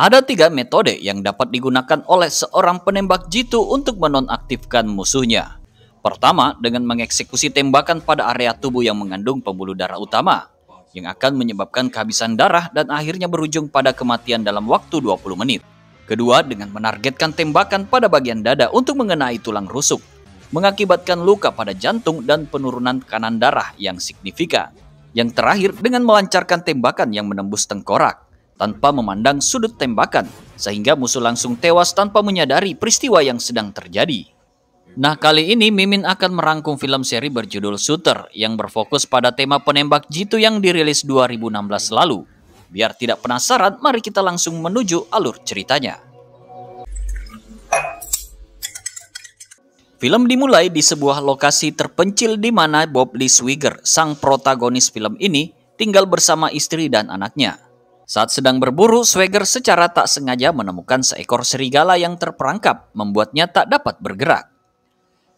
Ada tiga metode yang dapat digunakan oleh seorang penembak jitu untuk menonaktifkan musuhnya. Pertama, dengan mengeksekusi tembakan pada area tubuh yang mengandung pembuluh darah utama, yang akan menyebabkan kehabisan darah dan akhirnya berujung pada kematian dalam waktu 20 menit. Kedua, dengan menargetkan tembakan pada bagian dada untuk mengenai tulang rusuk, mengakibatkan luka pada jantung dan penurunan kanan darah yang signifikan. Yang terakhir dengan melancarkan tembakan yang menembus tengkorak tanpa memandang sudut tembakan sehingga musuh langsung tewas tanpa menyadari peristiwa yang sedang terjadi. Nah kali ini Mimin akan merangkum film seri berjudul Shooter yang berfokus pada tema penembak jitu yang dirilis 2016 lalu. Biar tidak penasaran, mari kita langsung menuju alur ceritanya. Film dimulai di sebuah lokasi terpencil di mana Bob Lee Swigger, sang protagonis film ini, tinggal bersama istri dan anaknya. Saat sedang berburu, Swigger secara tak sengaja menemukan seekor serigala yang terperangkap, membuatnya tak dapat bergerak.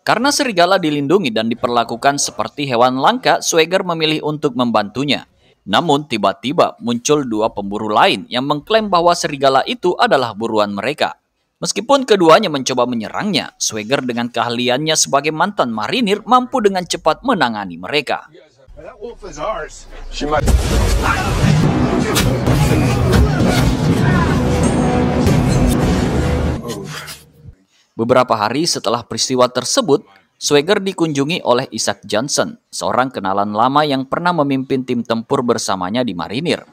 Karena serigala dilindungi dan diperlakukan seperti hewan langka, Swigger memilih untuk membantunya. Namun tiba-tiba muncul dua pemburu lain yang mengklaim bahwa serigala itu adalah buruan mereka. Meskipun keduanya mencoba menyerangnya, Swagger dengan keahliannya sebagai mantan marinir mampu dengan cepat menangani mereka. Beberapa hari setelah peristiwa tersebut, Swagger dikunjungi oleh Isaac Johnson, seorang kenalan lama yang pernah memimpin tim tempur bersamanya di Marinir.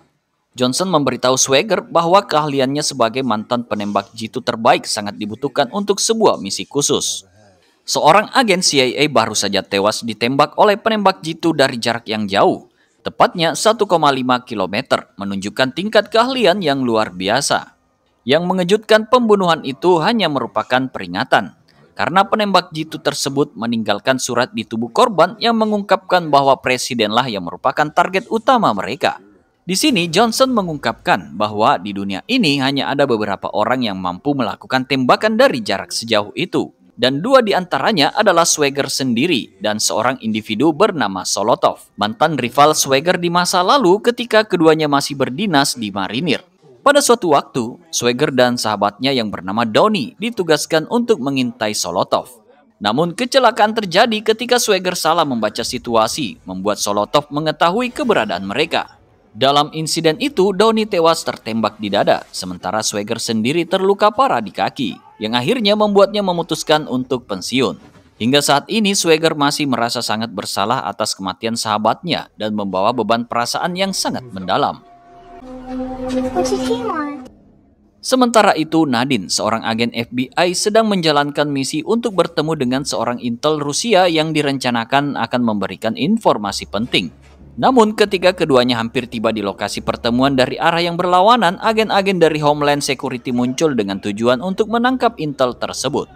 Johnson memberitahu Swagger bahwa keahliannya sebagai mantan penembak jitu terbaik sangat dibutuhkan untuk sebuah misi khusus. Seorang agen CIA baru saja tewas ditembak oleh penembak jitu dari jarak yang jauh, tepatnya 1,5 km, menunjukkan tingkat keahlian yang luar biasa. Yang mengejutkan pembunuhan itu hanya merupakan peringatan, karena penembak jitu tersebut meninggalkan surat di tubuh korban yang mengungkapkan bahwa presidenlah yang merupakan target utama mereka. Di sini, Johnson mengungkapkan bahwa di dunia ini hanya ada beberapa orang yang mampu melakukan tembakan dari jarak sejauh itu. Dan dua di antaranya adalah Swagger sendiri dan seorang individu bernama Solotov, mantan rival Swagger di masa lalu ketika keduanya masih berdinas di Marinir. Pada suatu waktu, Swagger dan sahabatnya yang bernama Donny ditugaskan untuk mengintai Solotov. Namun kecelakaan terjadi ketika Swagger salah membaca situasi, membuat Solotov mengetahui keberadaan mereka. Dalam insiden itu, Doni tewas tertembak di dada, sementara Swagger sendiri terluka parah di kaki, yang akhirnya membuatnya memutuskan untuk pensiun. Hingga saat ini, Swagger masih merasa sangat bersalah atas kematian sahabatnya dan membawa beban perasaan yang sangat mendalam. Sementara itu, Nadine, seorang agen FBI, sedang menjalankan misi untuk bertemu dengan seorang intel Rusia yang direncanakan akan memberikan informasi penting namun ketika keduanya hampir tiba di lokasi pertemuan dari arah yang berlawanan, agen-agen dari Homeland Security muncul dengan tujuan untuk menangkap intel tersebut.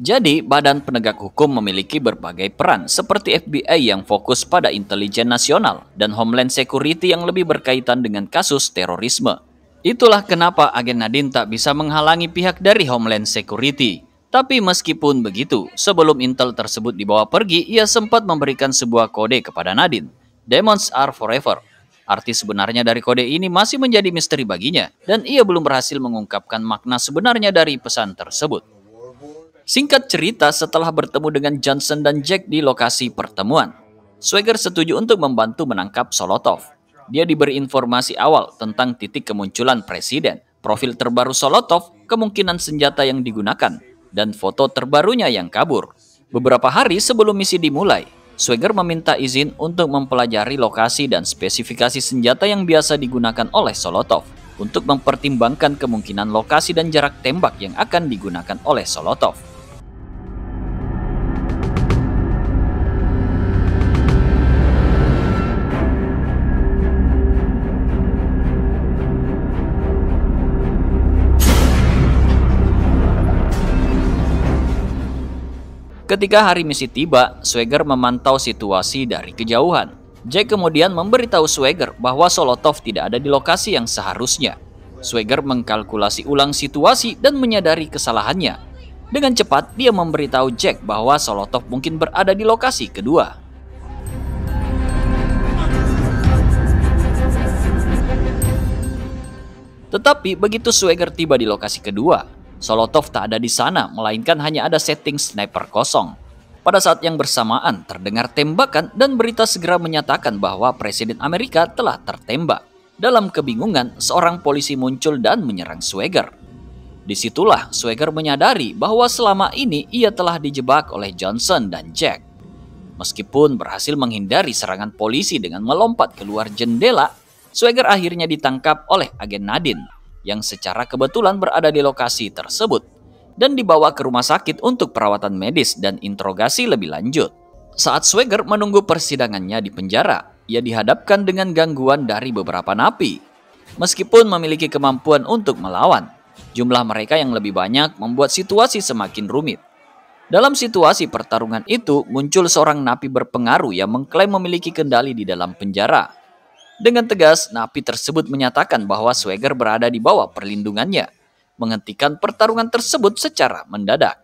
Jadi, badan penegak hukum memiliki berbagai peran seperti FBI yang fokus pada intelijen nasional dan Homeland Security yang lebih berkaitan dengan kasus terorisme. Itulah kenapa agen Nadine tak bisa menghalangi pihak dari Homeland Security. Tapi meskipun begitu, sebelum intel tersebut dibawa pergi, ia sempat memberikan sebuah kode kepada Nadine. Demons are forever. Arti sebenarnya dari kode ini masih menjadi misteri baginya, dan ia belum berhasil mengungkapkan makna sebenarnya dari pesan tersebut. Singkat cerita, setelah bertemu dengan Johnson dan Jack di lokasi pertemuan, Swagger setuju untuk membantu menangkap Solotov. Dia diberi informasi awal tentang titik kemunculan presiden, profil terbaru Solotov, kemungkinan senjata yang digunakan, dan foto terbarunya yang kabur. Beberapa hari sebelum misi dimulai, Swagger meminta izin untuk mempelajari lokasi dan spesifikasi senjata yang biasa digunakan oleh Solotov untuk mempertimbangkan kemungkinan lokasi dan jarak tembak yang akan digunakan oleh Solotov. Ketika hari misi tiba, Swagger memantau situasi dari kejauhan. Jack kemudian memberitahu Swagger bahwa Solotov tidak ada di lokasi yang seharusnya. Swagger mengkalkulasi ulang situasi dan menyadari kesalahannya. Dengan cepat, dia memberitahu Jack bahwa Solotov mungkin berada di lokasi kedua. Tetapi begitu Swagger tiba di lokasi kedua, Solotov tak ada di sana, melainkan hanya ada setting sniper kosong. Pada saat yang bersamaan, terdengar tembakan dan berita segera menyatakan bahwa Presiden Amerika telah tertembak. Dalam kebingungan, seorang polisi muncul dan menyerang Swagger. Disitulah Swagger menyadari bahwa selama ini ia telah dijebak oleh Johnson dan Jack. Meskipun berhasil menghindari serangan polisi dengan melompat keluar jendela, Swagger akhirnya ditangkap oleh agen Nadine yang secara kebetulan berada di lokasi tersebut dan dibawa ke rumah sakit untuk perawatan medis dan interogasi lebih lanjut. Saat Swagger menunggu persidangannya di penjara, ia dihadapkan dengan gangguan dari beberapa napi. Meskipun memiliki kemampuan untuk melawan, jumlah mereka yang lebih banyak membuat situasi semakin rumit. Dalam situasi pertarungan itu, muncul seorang napi berpengaruh yang mengklaim memiliki kendali di dalam penjara dengan tegas, napi tersebut menyatakan bahwa Swagger berada di bawah perlindungannya, menghentikan pertarungan tersebut secara mendadak.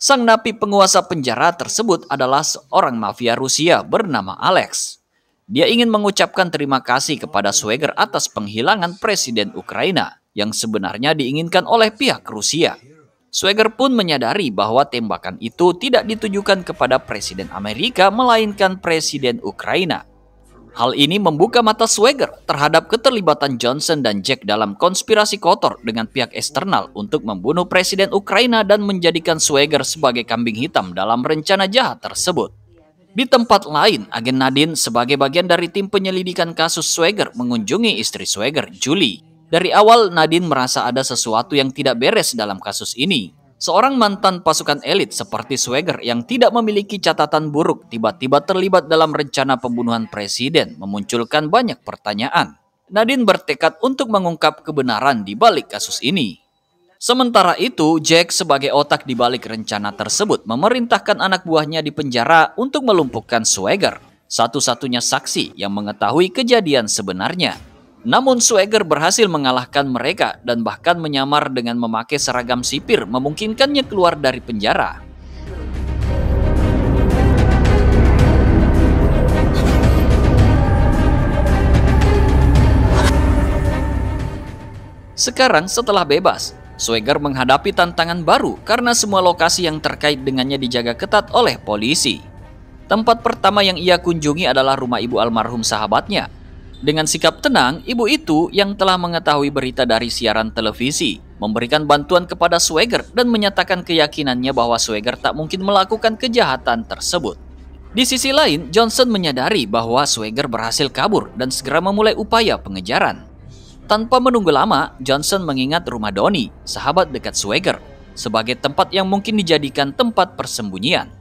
Sang napi penguasa penjara tersebut adalah seorang mafia Rusia bernama Alex. Dia ingin mengucapkan terima kasih kepada Swagger atas penghilangan Presiden Ukraina yang sebenarnya diinginkan oleh pihak Rusia. Swagger pun menyadari bahwa tembakan itu tidak ditujukan kepada Presiden Amerika melainkan Presiden Ukraina. Hal ini membuka mata Swagger terhadap keterlibatan Johnson dan Jack dalam konspirasi kotor dengan pihak eksternal untuk membunuh Presiden Ukraina dan menjadikan Swagger sebagai kambing hitam dalam rencana jahat tersebut. Di tempat lain, agen Nadine sebagai bagian dari tim penyelidikan kasus Swagger mengunjungi istri Swagger, Julie. Dari awal, Nadine merasa ada sesuatu yang tidak beres dalam kasus ini. Seorang mantan pasukan elit seperti Swagger yang tidak memiliki catatan buruk tiba-tiba terlibat dalam rencana pembunuhan presiden memunculkan banyak pertanyaan. Nadine bertekad untuk mengungkap kebenaran di balik kasus ini. Sementara itu, Jack sebagai otak di balik rencana tersebut memerintahkan anak buahnya di penjara untuk melumpuhkan Swagger, satu-satunya saksi yang mengetahui kejadian sebenarnya. Namun Swagger berhasil mengalahkan mereka dan bahkan menyamar dengan memakai seragam sipir memungkinkannya keluar dari penjara. Sekarang setelah bebas, Swagger menghadapi tantangan baru karena semua lokasi yang terkait dengannya dijaga ketat oleh polisi. Tempat pertama yang ia kunjungi adalah rumah ibu almarhum sahabatnya dengan sikap tenang, ibu itu yang telah mengetahui berita dari siaran televisi memberikan bantuan kepada Swagger dan menyatakan keyakinannya bahwa Swagger tak mungkin melakukan kejahatan tersebut. Di sisi lain, Johnson menyadari bahwa Swagger berhasil kabur dan segera memulai upaya pengejaran. Tanpa menunggu lama, Johnson mengingat rumah Donnie, sahabat dekat Swagger, sebagai tempat yang mungkin dijadikan tempat persembunyian.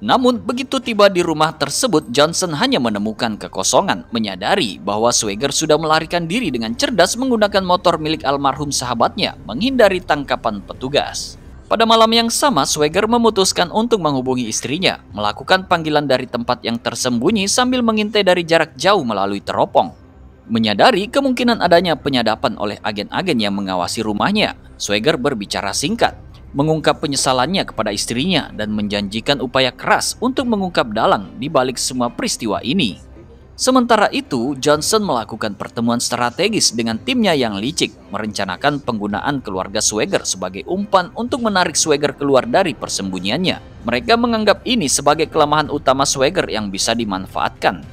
Namun, begitu tiba di rumah tersebut, Johnson hanya menemukan kekosongan, menyadari bahwa Swagger sudah melarikan diri dengan cerdas menggunakan motor milik almarhum sahabatnya, menghindari tangkapan petugas. Pada malam yang sama, Swagger memutuskan untuk menghubungi istrinya, melakukan panggilan dari tempat yang tersembunyi sambil mengintai dari jarak jauh melalui teropong. Menyadari kemungkinan adanya penyadapan oleh agen-agen yang mengawasi rumahnya, Swagger berbicara singkat, mengungkap penyesalannya kepada istrinya dan menjanjikan upaya keras untuk mengungkap dalang di balik semua peristiwa ini. Sementara itu, Johnson melakukan pertemuan strategis dengan timnya yang licik, merencanakan penggunaan keluarga Swagger sebagai umpan untuk menarik Swagger keluar dari persembunyiannya. Mereka menganggap ini sebagai kelemahan utama Swagger yang bisa dimanfaatkan.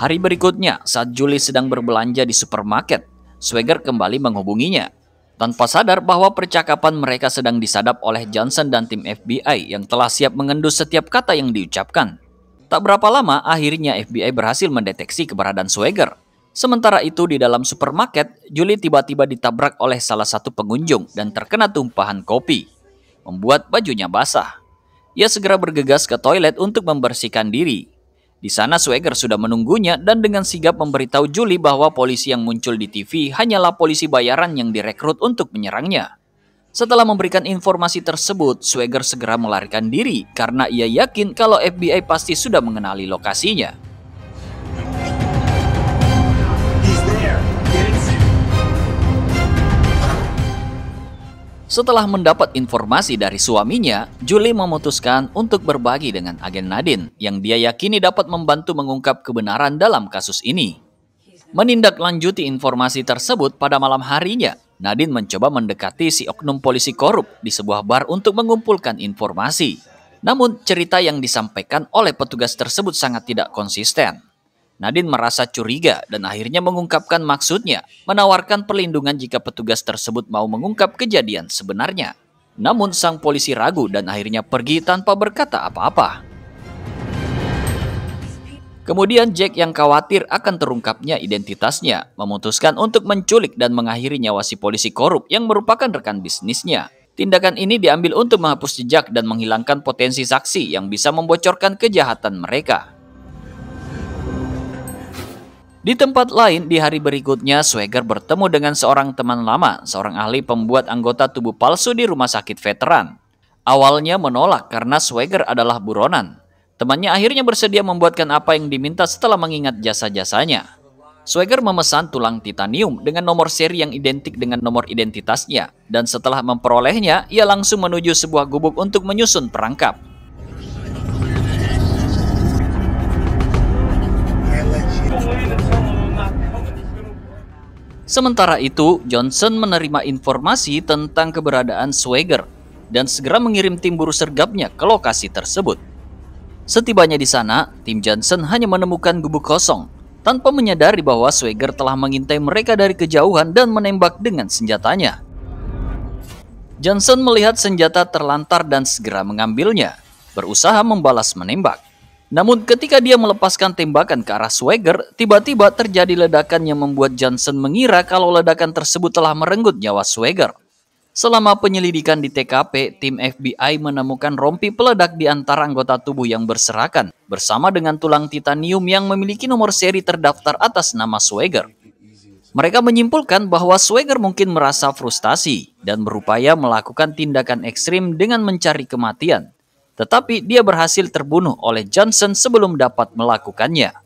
Hari berikutnya, saat Julie sedang berbelanja di supermarket, Swagger kembali menghubunginya. Tanpa sadar bahwa percakapan mereka sedang disadap oleh Johnson dan tim FBI yang telah siap mengendus setiap kata yang diucapkan. Tak berapa lama, akhirnya FBI berhasil mendeteksi keberadaan Swagger. Sementara itu, di dalam supermarket, Julie tiba-tiba ditabrak oleh salah satu pengunjung dan terkena tumpahan kopi, membuat bajunya basah. Ia segera bergegas ke toilet untuk membersihkan diri, di sana Swagger sudah menunggunya dan dengan sigap memberitahu Julie bahwa polisi yang muncul di TV hanyalah polisi bayaran yang direkrut untuk menyerangnya. Setelah memberikan informasi tersebut, Swagger segera melarikan diri karena ia yakin kalau FBI pasti sudah mengenali lokasinya. Setelah mendapat informasi dari suaminya, Julie memutuskan untuk berbagi dengan agen Nadine yang dia yakini dapat membantu mengungkap kebenaran dalam kasus ini. Menindaklanjuti informasi tersebut pada malam harinya, Nadine mencoba mendekati si oknum polisi korup di sebuah bar untuk mengumpulkan informasi. Namun cerita yang disampaikan oleh petugas tersebut sangat tidak konsisten. Nadin merasa curiga dan akhirnya mengungkapkan maksudnya, menawarkan perlindungan jika petugas tersebut mau mengungkap kejadian sebenarnya. Namun sang polisi ragu dan akhirnya pergi tanpa berkata apa-apa. Kemudian Jack yang khawatir akan terungkapnya identitasnya, memutuskan untuk menculik dan mengakhiri nyawa si polisi korup yang merupakan rekan bisnisnya. Tindakan ini diambil untuk menghapus jejak dan menghilangkan potensi saksi yang bisa membocorkan kejahatan mereka. Di tempat lain, di hari berikutnya, Swagger bertemu dengan seorang teman lama, seorang ahli pembuat anggota tubuh palsu di rumah sakit veteran. Awalnya menolak karena Swagger adalah buronan. Temannya akhirnya bersedia membuatkan apa yang diminta setelah mengingat jasa-jasanya. Swagger memesan tulang titanium dengan nomor seri yang identik dengan nomor identitasnya, dan setelah memperolehnya, ia langsung menuju sebuah gubuk untuk menyusun perangkap. Sementara itu, Johnson menerima informasi tentang keberadaan Swagger dan segera mengirim tim buru sergapnya ke lokasi tersebut. Setibanya di sana, tim Johnson hanya menemukan gubuk kosong tanpa menyadari bahwa Swagger telah mengintai mereka dari kejauhan dan menembak dengan senjatanya. Johnson melihat senjata terlantar dan segera mengambilnya, berusaha membalas menembak. Namun ketika dia melepaskan tembakan ke arah Swagger, tiba-tiba terjadi ledakan yang membuat Johnson mengira kalau ledakan tersebut telah merenggut nyawa Swagger. Selama penyelidikan di TKP, tim FBI menemukan rompi peledak di antara anggota tubuh yang berserakan, bersama dengan tulang titanium yang memiliki nomor seri terdaftar atas nama Swagger. Mereka menyimpulkan bahwa Swagger mungkin merasa frustasi dan berupaya melakukan tindakan ekstrim dengan mencari kematian. Tetapi dia berhasil terbunuh oleh Johnson sebelum dapat melakukannya.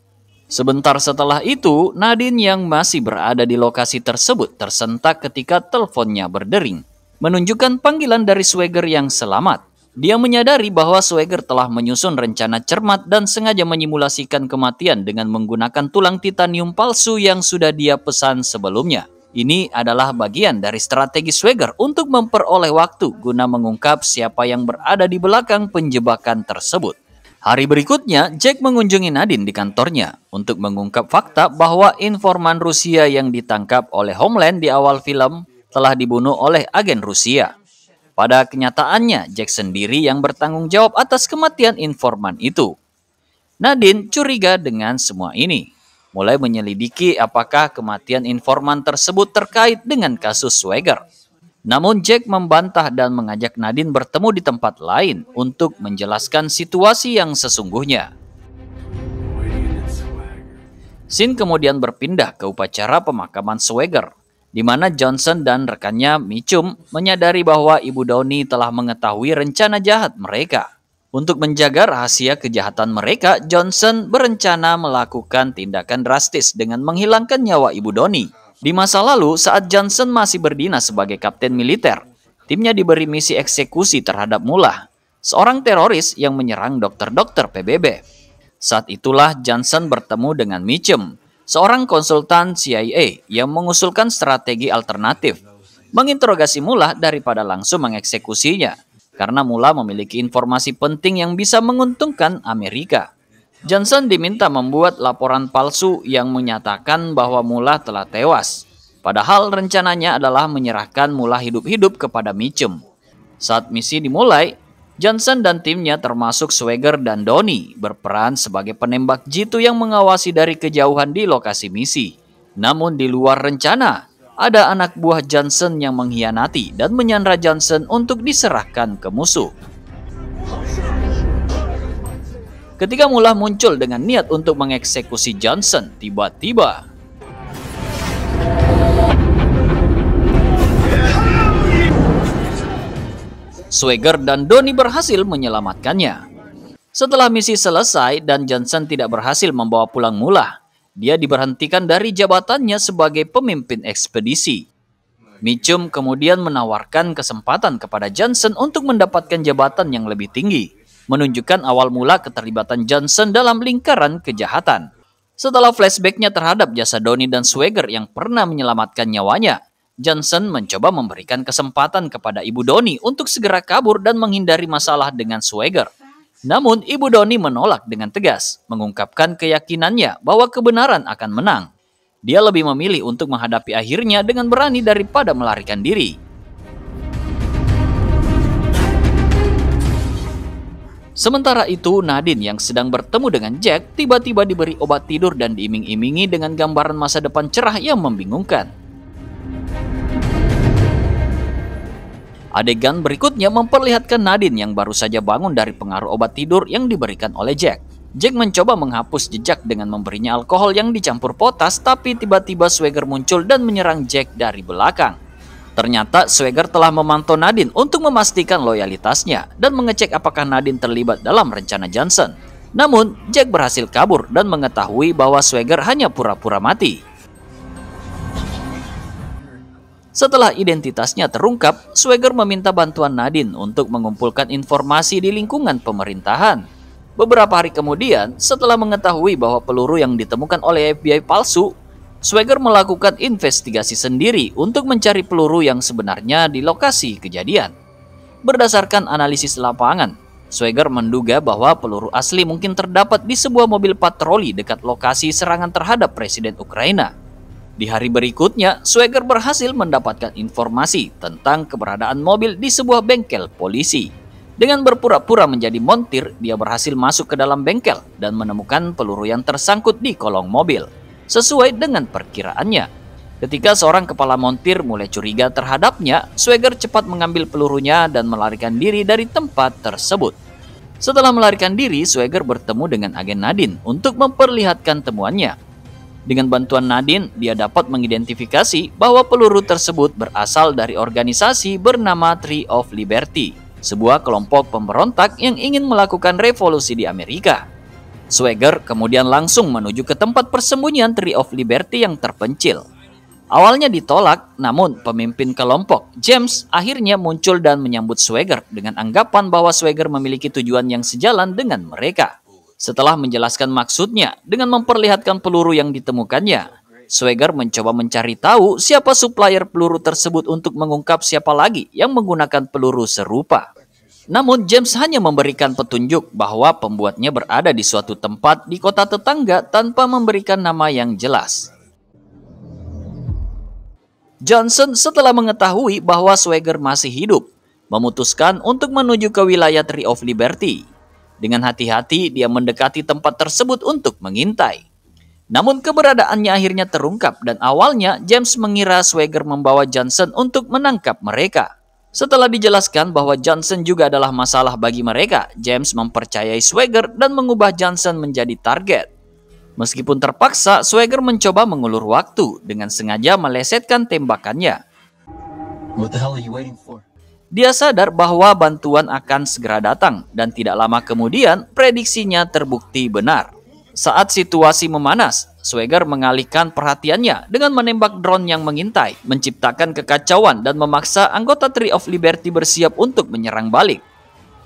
Sebentar setelah itu, Nadine yang masih berada di lokasi tersebut tersentak ketika teleponnya berdering, menunjukkan panggilan dari Swagger yang selamat. Dia menyadari bahwa Swagger telah menyusun rencana cermat dan sengaja menyimulasikan kematian dengan menggunakan tulang titanium palsu yang sudah dia pesan sebelumnya. Ini adalah bagian dari strategi Swagger untuk memperoleh waktu guna mengungkap siapa yang berada di belakang penjebakan tersebut. Hari berikutnya, Jack mengunjungi Nadine di kantornya untuk mengungkap fakta bahwa informan Rusia yang ditangkap oleh Homeland di awal film telah dibunuh oleh agen Rusia. Pada kenyataannya, Jack sendiri yang bertanggung jawab atas kematian informan itu. Nadine curiga dengan semua ini mulai menyelidiki apakah kematian informan tersebut terkait dengan kasus Swagger. Namun Jack membantah dan mengajak Nadine bertemu di tempat lain untuk menjelaskan situasi yang sesungguhnya. Sin kemudian berpindah ke upacara pemakaman Swagger, di mana Johnson dan rekannya Mitchum menyadari bahwa Ibu Downey telah mengetahui rencana jahat mereka. Untuk menjaga rahasia kejahatan mereka, Johnson berencana melakukan tindakan drastis dengan menghilangkan nyawa ibu Doni. Di masa lalu, saat Johnson masih berdinas sebagai kapten militer, timnya diberi misi eksekusi terhadap Mullah, seorang teroris yang menyerang dokter-dokter PBB. Saat itulah Johnson bertemu dengan Mitchum, seorang konsultan CIA yang mengusulkan strategi alternatif, menginterogasi Mullah daripada langsung mengeksekusinya karena Mula memiliki informasi penting yang bisa menguntungkan Amerika. Johnson diminta membuat laporan palsu yang menyatakan bahwa Mula telah tewas. Padahal rencananya adalah menyerahkan Mula hidup-hidup kepada Mitchum. Saat misi dimulai, Johnson dan timnya termasuk Swagger dan Donny berperan sebagai penembak jitu yang mengawasi dari kejauhan di lokasi misi. Namun di luar rencana, ada anak buah Johnson yang mengkhianati dan menyandra Johnson untuk diserahkan ke musuh. Ketika Mullah muncul dengan niat untuk mengeksekusi Johnson, tiba-tiba Swagger dan Donnie berhasil menyelamatkannya. Setelah misi selesai dan Johnson tidak berhasil membawa pulang Mullah, dia diberhentikan dari jabatannya sebagai pemimpin ekspedisi. Mitchum kemudian menawarkan kesempatan kepada Johnson untuk mendapatkan jabatan yang lebih tinggi, menunjukkan awal mula keterlibatan Johnson dalam lingkaran kejahatan. Setelah flashbacknya terhadap jasa Doni dan Swagger yang pernah menyelamatkan nyawanya, Johnson mencoba memberikan kesempatan kepada ibu Doni untuk segera kabur dan menghindari masalah dengan Swagger. Namun, Ibu Doni menolak dengan tegas, mengungkapkan keyakinannya bahwa kebenaran akan menang. Dia lebih memilih untuk menghadapi akhirnya dengan berani daripada melarikan diri. Sementara itu, Nadine yang sedang bertemu dengan Jack tiba-tiba diberi obat tidur dan diiming-imingi dengan gambaran masa depan cerah yang membingungkan. Adegan berikutnya memperlihatkan Nadine yang baru saja bangun dari pengaruh obat tidur yang diberikan oleh Jack. Jack mencoba menghapus jejak dengan memberinya alkohol yang dicampur potas, tapi tiba-tiba Swagger muncul dan menyerang Jack dari belakang. Ternyata Swagger telah memantau Nadine untuk memastikan loyalitasnya dan mengecek apakah Nadine terlibat dalam rencana Johnson. Namun, Jack berhasil kabur dan mengetahui bahwa Swagger hanya pura-pura mati. Setelah identitasnya terungkap, Swagger meminta bantuan Nadine untuk mengumpulkan informasi di lingkungan pemerintahan. Beberapa hari kemudian, setelah mengetahui bahwa peluru yang ditemukan oleh FBI palsu, Swagger melakukan investigasi sendiri untuk mencari peluru yang sebenarnya di lokasi kejadian. Berdasarkan analisis lapangan, Swagger menduga bahwa peluru asli mungkin terdapat di sebuah mobil patroli dekat lokasi serangan terhadap Presiden Ukraina. Di hari berikutnya, Swagger berhasil mendapatkan informasi tentang keberadaan mobil di sebuah bengkel polisi. Dengan berpura-pura menjadi montir, dia berhasil masuk ke dalam bengkel dan menemukan peluru yang tersangkut di kolong mobil. Sesuai dengan perkiraannya, ketika seorang kepala montir mulai curiga terhadapnya, Swagger cepat mengambil pelurunya dan melarikan diri dari tempat tersebut. Setelah melarikan diri, Swagger bertemu dengan agen Nadine untuk memperlihatkan temuannya dengan bantuan Nadine, dia dapat mengidentifikasi bahwa peluru tersebut berasal dari organisasi bernama Tree of Liberty, sebuah kelompok pemberontak yang ingin melakukan revolusi di Amerika. Swagger kemudian langsung menuju ke tempat persembunyian Tree of Liberty yang terpencil. Awalnya ditolak, namun pemimpin kelompok, James, akhirnya muncul dan menyambut Swagger dengan anggapan bahwa Swagger memiliki tujuan yang sejalan dengan mereka. Setelah menjelaskan maksudnya dengan memperlihatkan peluru yang ditemukannya, Swagger mencoba mencari tahu siapa supplier peluru tersebut untuk mengungkap siapa lagi yang menggunakan peluru serupa. Namun James hanya memberikan petunjuk bahwa pembuatnya berada di suatu tempat di kota tetangga tanpa memberikan nama yang jelas. Johnson setelah mengetahui bahwa Swagger masih hidup, memutuskan untuk menuju ke wilayah Tree of Liberty dengan hati-hati dia mendekati tempat tersebut untuk mengintai. Namun keberadaannya akhirnya terungkap dan awalnya James mengira Swagger membawa Johnson untuk menangkap mereka. Setelah dijelaskan bahwa Johnson juga adalah masalah bagi mereka, James mempercayai Swagger dan mengubah Johnson menjadi target. Meskipun terpaksa, Swagger mencoba mengulur waktu dengan sengaja melesetkan tembakannya. What the hell are you waiting for? Dia sadar bahwa bantuan akan segera datang dan tidak lama kemudian prediksinya terbukti benar. Saat situasi memanas, Swagger mengalihkan perhatiannya dengan menembak drone yang mengintai, menciptakan kekacauan dan memaksa anggota Tree of Liberty bersiap untuk menyerang balik.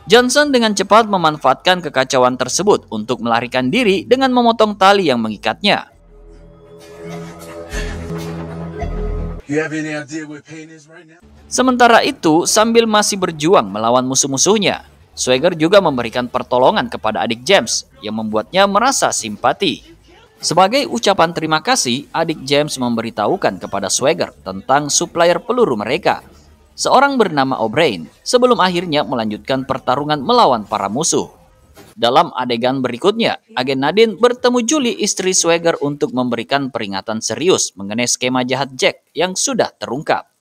Johnson dengan cepat memanfaatkan kekacauan tersebut untuk melarikan diri dengan memotong tali yang mengikatnya. You have any idea where pain is right now? Sementara itu, sambil masih berjuang melawan musuh-musuhnya, Swagger juga memberikan pertolongan kepada adik James yang membuatnya merasa simpati. Sebagai ucapan terima kasih, adik James memberitahukan kepada Swagger tentang supplier peluru mereka, seorang bernama O'Brien, sebelum akhirnya melanjutkan pertarungan melawan para musuh. Dalam adegan berikutnya, agen Nadine bertemu Julie istri Swagger untuk memberikan peringatan serius mengenai skema jahat Jack yang sudah terungkap.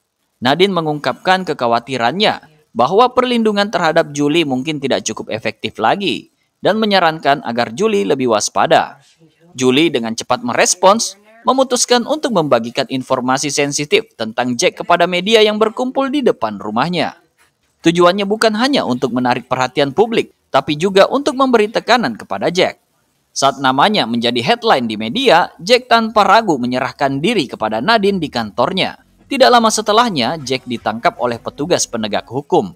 Nadine mengungkapkan kekhawatirannya bahwa perlindungan terhadap Julie mungkin tidak cukup efektif lagi dan menyarankan agar Julie lebih waspada. Julie dengan cepat merespons, memutuskan untuk membagikan informasi sensitif tentang Jack kepada media yang berkumpul di depan rumahnya. Tujuannya bukan hanya untuk menarik perhatian publik, tapi juga untuk memberi tekanan kepada Jack. Saat namanya menjadi headline di media, Jack tanpa ragu menyerahkan diri kepada Nadine di kantornya. Tidak lama setelahnya, Jack ditangkap oleh petugas penegak hukum.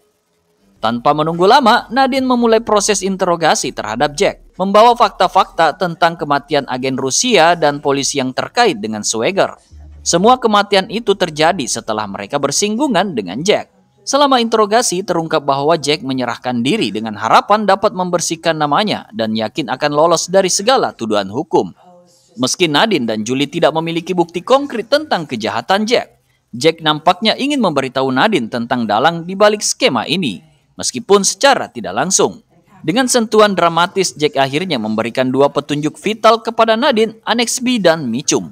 Tanpa menunggu lama, Nadine memulai proses interogasi terhadap Jack, membawa fakta-fakta tentang kematian agen Rusia dan polisi yang terkait dengan Swagger. Semua kematian itu terjadi setelah mereka bersinggungan dengan Jack. Selama interogasi, terungkap bahwa Jack menyerahkan diri dengan harapan dapat membersihkan namanya dan yakin akan lolos dari segala tuduhan hukum. Meski Nadine dan Julie tidak memiliki bukti konkret tentang kejahatan Jack, Jack nampaknya ingin memberitahu Nadine tentang dalang di balik skema ini, meskipun secara tidak langsung. Dengan sentuhan dramatis, Jack akhirnya memberikan dua petunjuk vital kepada Nadine, B dan Michum.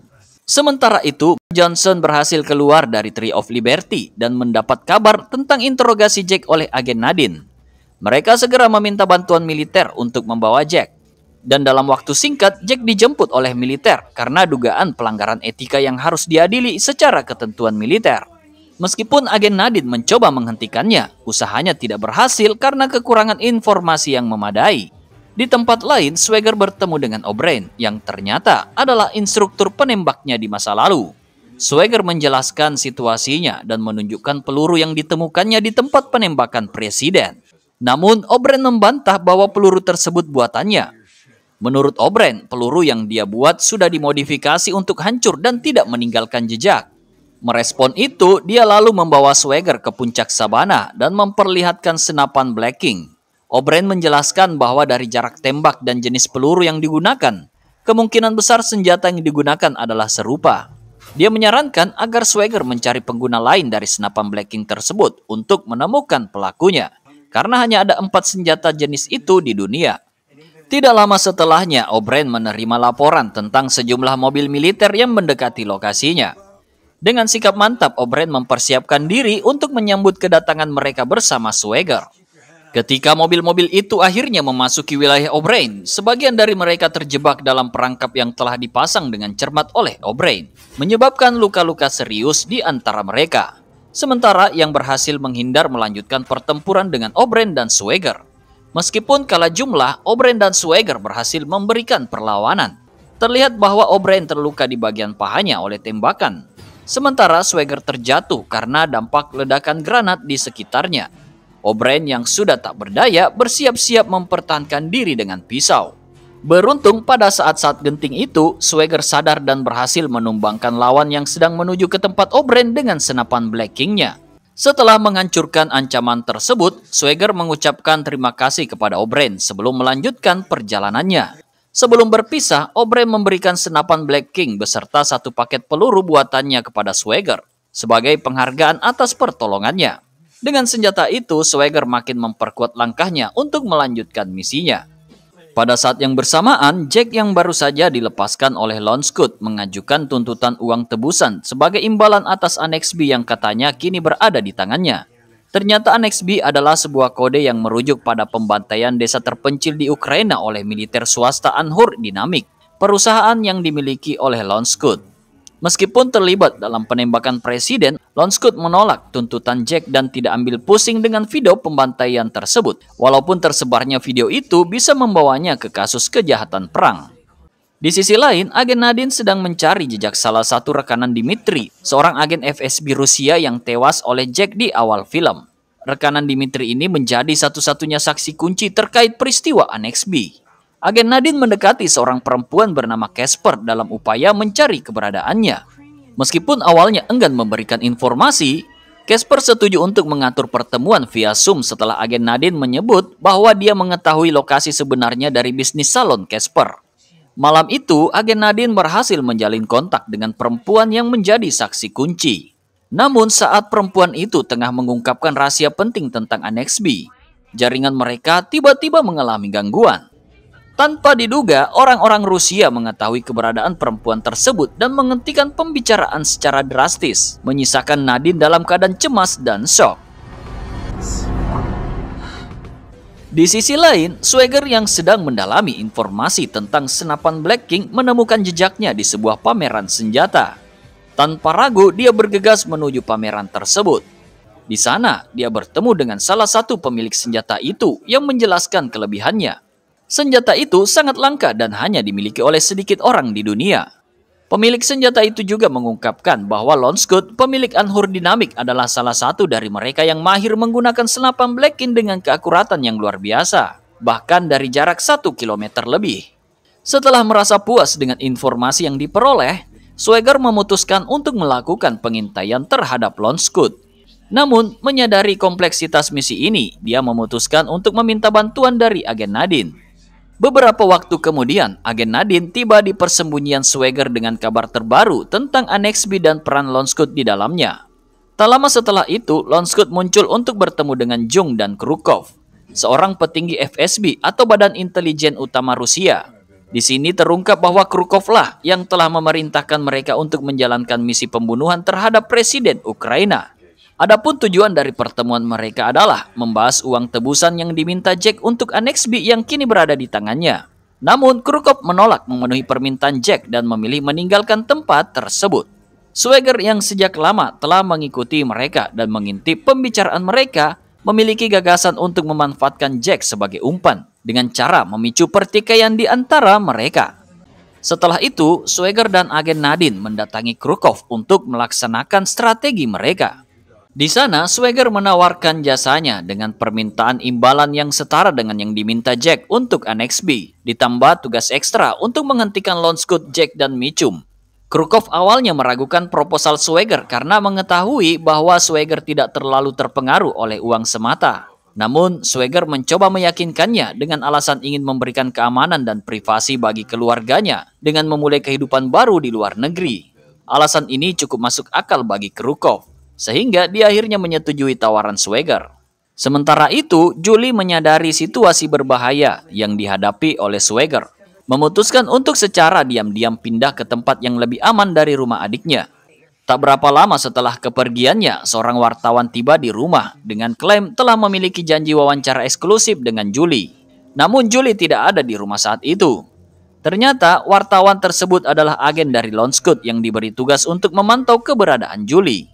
Sementara itu, Johnson berhasil keluar dari Tree of Liberty dan mendapat kabar tentang interogasi Jack oleh agen Nadine. Mereka segera meminta bantuan militer untuk membawa Jack. Dan dalam waktu singkat, Jack dijemput oleh militer karena dugaan pelanggaran etika yang harus diadili secara ketentuan militer. Meskipun agen Nadine mencoba menghentikannya, usahanya tidak berhasil karena kekurangan informasi yang memadai. Di tempat lain, Swagger bertemu dengan O'Brien yang ternyata adalah instruktur penembaknya di masa lalu. Swagger menjelaskan situasinya dan menunjukkan peluru yang ditemukannya di tempat penembakan presiden. Namun, O'Brien membantah bahwa peluru tersebut buatannya Menurut O'Brien, peluru yang dia buat sudah dimodifikasi untuk hancur dan tidak meninggalkan jejak. Merespon itu, dia lalu membawa Swagger ke puncak sabana dan memperlihatkan senapan Black King. O'Brien menjelaskan bahwa dari jarak tembak dan jenis peluru yang digunakan, kemungkinan besar senjata yang digunakan adalah serupa. Dia menyarankan agar Swagger mencari pengguna lain dari senapan Black King tersebut untuk menemukan pelakunya, karena hanya ada empat senjata jenis itu di dunia tidak lama setelahnya, O'Brien menerima laporan tentang sejumlah mobil militer yang mendekati lokasinya. Dengan sikap mantap, O'Brien mempersiapkan diri untuk menyambut kedatangan mereka bersama Swagger. Ketika mobil-mobil itu akhirnya memasuki wilayah O'Brien, sebagian dari mereka terjebak dalam perangkap yang telah dipasang dengan cermat oleh O'Brien, menyebabkan luka-luka serius di antara mereka. Sementara yang berhasil menghindar melanjutkan pertempuran dengan O'Brien dan Swagger. Meskipun kalah jumlah, O'Brien dan Swagger berhasil memberikan perlawanan. Terlihat bahwa O'Brien terluka di bagian pahanya oleh tembakan. Sementara Swagger terjatuh karena dampak ledakan granat di sekitarnya. O'Brien yang sudah tak berdaya bersiap-siap mempertahankan diri dengan pisau. Beruntung pada saat-saat genting itu, Swagger sadar dan berhasil menumbangkan lawan yang sedang menuju ke tempat O'Brien dengan senapan Black King-nya. Setelah menghancurkan ancaman tersebut, Swagger mengucapkan terima kasih kepada O'Brien sebelum melanjutkan perjalanannya. Sebelum berpisah, O'Brien memberikan senapan Black King beserta satu paket peluru buatannya kepada Swagger sebagai penghargaan atas pertolongannya. Dengan senjata itu, Swagger makin memperkuat langkahnya untuk melanjutkan misinya. Pada saat yang bersamaan, Jack yang baru saja dilepaskan oleh Lon Scott mengajukan tuntutan uang tebusan sebagai imbalan atas Annex B yang katanya kini berada di tangannya. Ternyata Annex B adalah sebuah kode yang merujuk pada pembantaian desa terpencil di Ukraina oleh militer swasta Anhur Dynamic, perusahaan yang dimiliki oleh Lon Scott. Meskipun terlibat dalam penembakan presiden, Lonskut menolak tuntutan Jack dan tidak ambil pusing dengan video pembantaian tersebut. Walaupun tersebarnya video itu bisa membawanya ke kasus kejahatan perang. Di sisi lain, agen Nadine sedang mencari jejak salah satu rekanan Dimitri, seorang agen FSB Rusia yang tewas oleh Jack di awal film. Rekanan Dimitri ini menjadi satu-satunya saksi kunci terkait peristiwa Annex B agen Nadine mendekati seorang perempuan bernama Casper dalam upaya mencari keberadaannya. Meskipun awalnya enggan memberikan informasi, Casper setuju untuk mengatur pertemuan via Zoom setelah agen Nadine menyebut bahwa dia mengetahui lokasi sebenarnya dari bisnis salon Casper. Malam itu, agen Nadine berhasil menjalin kontak dengan perempuan yang menjadi saksi kunci. Namun saat perempuan itu tengah mengungkapkan rahasia penting tentang Annex B, jaringan mereka tiba-tiba mengalami gangguan. Tanpa diduga, orang-orang Rusia mengetahui keberadaan perempuan tersebut dan menghentikan pembicaraan secara drastis, menyisakan Nadine dalam keadaan cemas dan shock. Di sisi lain, Swagger yang sedang mendalami informasi tentang senapan Black King menemukan jejaknya di sebuah pameran senjata. Tanpa ragu, dia bergegas menuju pameran tersebut. Di sana, dia bertemu dengan salah satu pemilik senjata itu yang menjelaskan kelebihannya Senjata itu sangat langka dan hanya dimiliki oleh sedikit orang di dunia. Pemilik senjata itu juga mengungkapkan bahwa Lonskut, pemilik Anhur Dynamic, adalah salah satu dari mereka yang mahir menggunakan senapan Blackin dengan keakuratan yang luar biasa, bahkan dari jarak 1 km lebih. Setelah merasa puas dengan informasi yang diperoleh, Swagger memutuskan untuk melakukan pengintaian terhadap Lonskut. Namun, menyadari kompleksitas misi ini, dia memutuskan untuk meminta bantuan dari agen Nadine. Beberapa waktu kemudian, agen Nadine tiba di persembunyian Swagger dengan kabar terbaru tentang Anexby dan peran Lonskut di dalamnya. Tak lama setelah itu, Lonskut muncul untuk bertemu dengan Jung dan Krukov, seorang petinggi FSB atau Badan Intelijen Utama Rusia. Di sini terungkap bahwa Krukov lah yang telah memerintahkan mereka untuk menjalankan misi pembunuhan terhadap Presiden Ukraina. Adapun tujuan dari pertemuan mereka adalah membahas uang tebusan yang diminta Jack untuk B yang kini berada di tangannya. Namun, Krukop menolak memenuhi permintaan Jack dan memilih meninggalkan tempat tersebut. Swagger yang sejak lama telah mengikuti mereka dan mengintip pembicaraan mereka memiliki gagasan untuk memanfaatkan Jack sebagai umpan dengan cara memicu pertikaian di antara mereka. Setelah itu, Swagger dan agen Nadine mendatangi Krukov untuk melaksanakan strategi mereka. Di sana, Swagger menawarkan jasanya dengan permintaan imbalan yang setara dengan yang diminta Jack untuk Annex B, ditambah tugas ekstra untuk menghentikan launch Jack dan Michum. Krukov awalnya meragukan proposal Swagger karena mengetahui bahwa Swagger tidak terlalu terpengaruh oleh uang semata. Namun, Swagger mencoba meyakinkannya dengan alasan ingin memberikan keamanan dan privasi bagi keluarganya dengan memulai kehidupan baru di luar negeri. Alasan ini cukup masuk akal bagi Krukov sehingga dia akhirnya menyetujui tawaran Swagger. Sementara itu, Julie menyadari situasi berbahaya yang dihadapi oleh Swagger, memutuskan untuk secara diam-diam pindah ke tempat yang lebih aman dari rumah adiknya. Tak berapa lama setelah kepergiannya, seorang wartawan tiba di rumah dengan klaim telah memiliki janji wawancara eksklusif dengan Julie. Namun Julie tidak ada di rumah saat itu. Ternyata wartawan tersebut adalah agen dari Lonskut yang diberi tugas untuk memantau keberadaan Julie.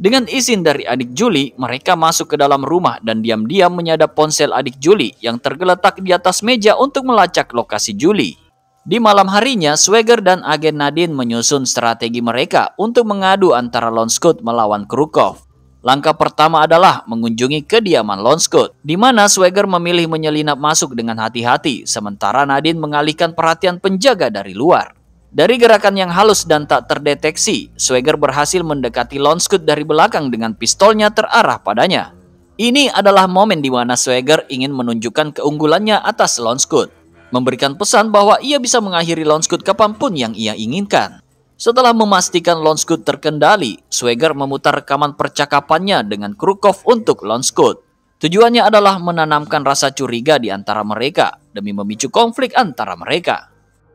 Dengan izin dari adik Juli, mereka masuk ke dalam rumah dan diam-diam menyadap ponsel adik Juli yang tergeletak di atas meja untuk melacak lokasi Juli. Di malam harinya, Swagger dan agen Nadine menyusun strategi mereka untuk mengadu antara Lonskut melawan Krukov. Langkah pertama adalah mengunjungi kediaman Lonskut, di mana Swagger memilih menyelinap masuk dengan hati-hati, sementara Nadine mengalihkan perhatian penjaga dari luar. Dari gerakan yang halus dan tak terdeteksi, Swagger berhasil mendekati Lonskut dari belakang dengan pistolnya terarah padanya. Ini adalah momen di mana Swagger ingin menunjukkan keunggulannya atas Lonskut, memberikan pesan bahwa ia bisa mengakhiri Lonskut kapanpun yang ia inginkan. Setelah memastikan Lonskut terkendali, Swagger memutar rekaman percakapannya dengan Krukov untuk Lonskut. Tujuannya adalah menanamkan rasa curiga di antara mereka demi memicu konflik antara mereka.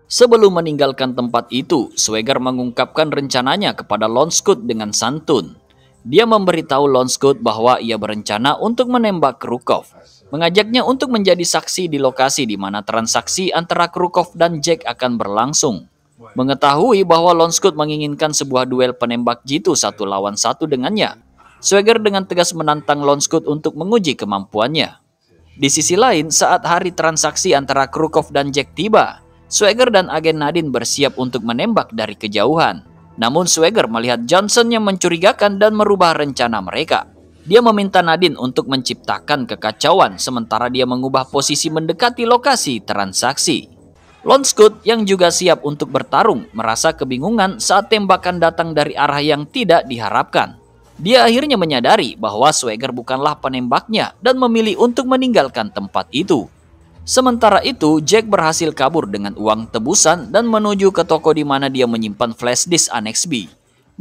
Sebelum meninggalkan tempat itu, Swagger mengungkapkan rencananya kepada Lonskut dengan santun. Dia memberitahu Lonskut bahwa ia berencana untuk menembak Krukov, mengajaknya untuk menjadi saksi di lokasi di mana transaksi antara Krukov dan Jack akan berlangsung. Mengetahui bahwa Lonskut menginginkan sebuah duel penembak jitu satu lawan satu dengannya, Swagger dengan tegas menantang Lonskut untuk menguji kemampuannya. Di sisi lain, saat hari transaksi antara Krukov dan Jack tiba, Swagger dan agen Nadine bersiap untuk menembak dari kejauhan. Namun Swagger melihat Johnson yang mencurigakan dan merubah rencana mereka. Dia meminta Nadine untuk menciptakan kekacauan sementara dia mengubah posisi mendekati lokasi transaksi. Lonskut yang juga siap untuk bertarung merasa kebingungan saat tembakan datang dari arah yang tidak diharapkan. Dia akhirnya menyadari bahwa Swagger bukanlah penembaknya dan memilih untuk meninggalkan tempat itu. Sementara itu, Jack berhasil kabur dengan uang tebusan dan menuju ke toko di mana dia menyimpan flash disk Annex B.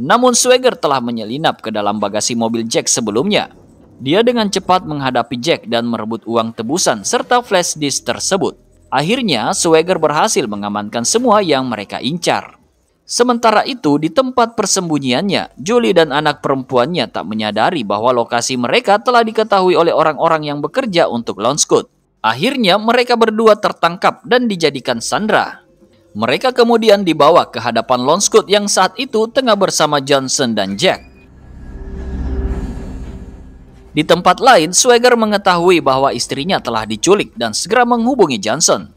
Namun Swagger telah menyelinap ke dalam bagasi mobil Jack sebelumnya. Dia dengan cepat menghadapi Jack dan merebut uang tebusan serta flash disk tersebut. Akhirnya, Swagger berhasil mengamankan semua yang mereka incar. Sementara itu, di tempat persembunyiannya, Julie dan anak perempuannya tak menyadari bahwa lokasi mereka telah diketahui oleh orang-orang yang bekerja untuk Lonscoot. Akhirnya mereka berdua tertangkap dan dijadikan sandera. Mereka kemudian dibawa ke hadapan Lonscott yang saat itu tengah bersama Johnson dan Jack. Di tempat lain, Swagger mengetahui bahwa istrinya telah diculik dan segera menghubungi Johnson.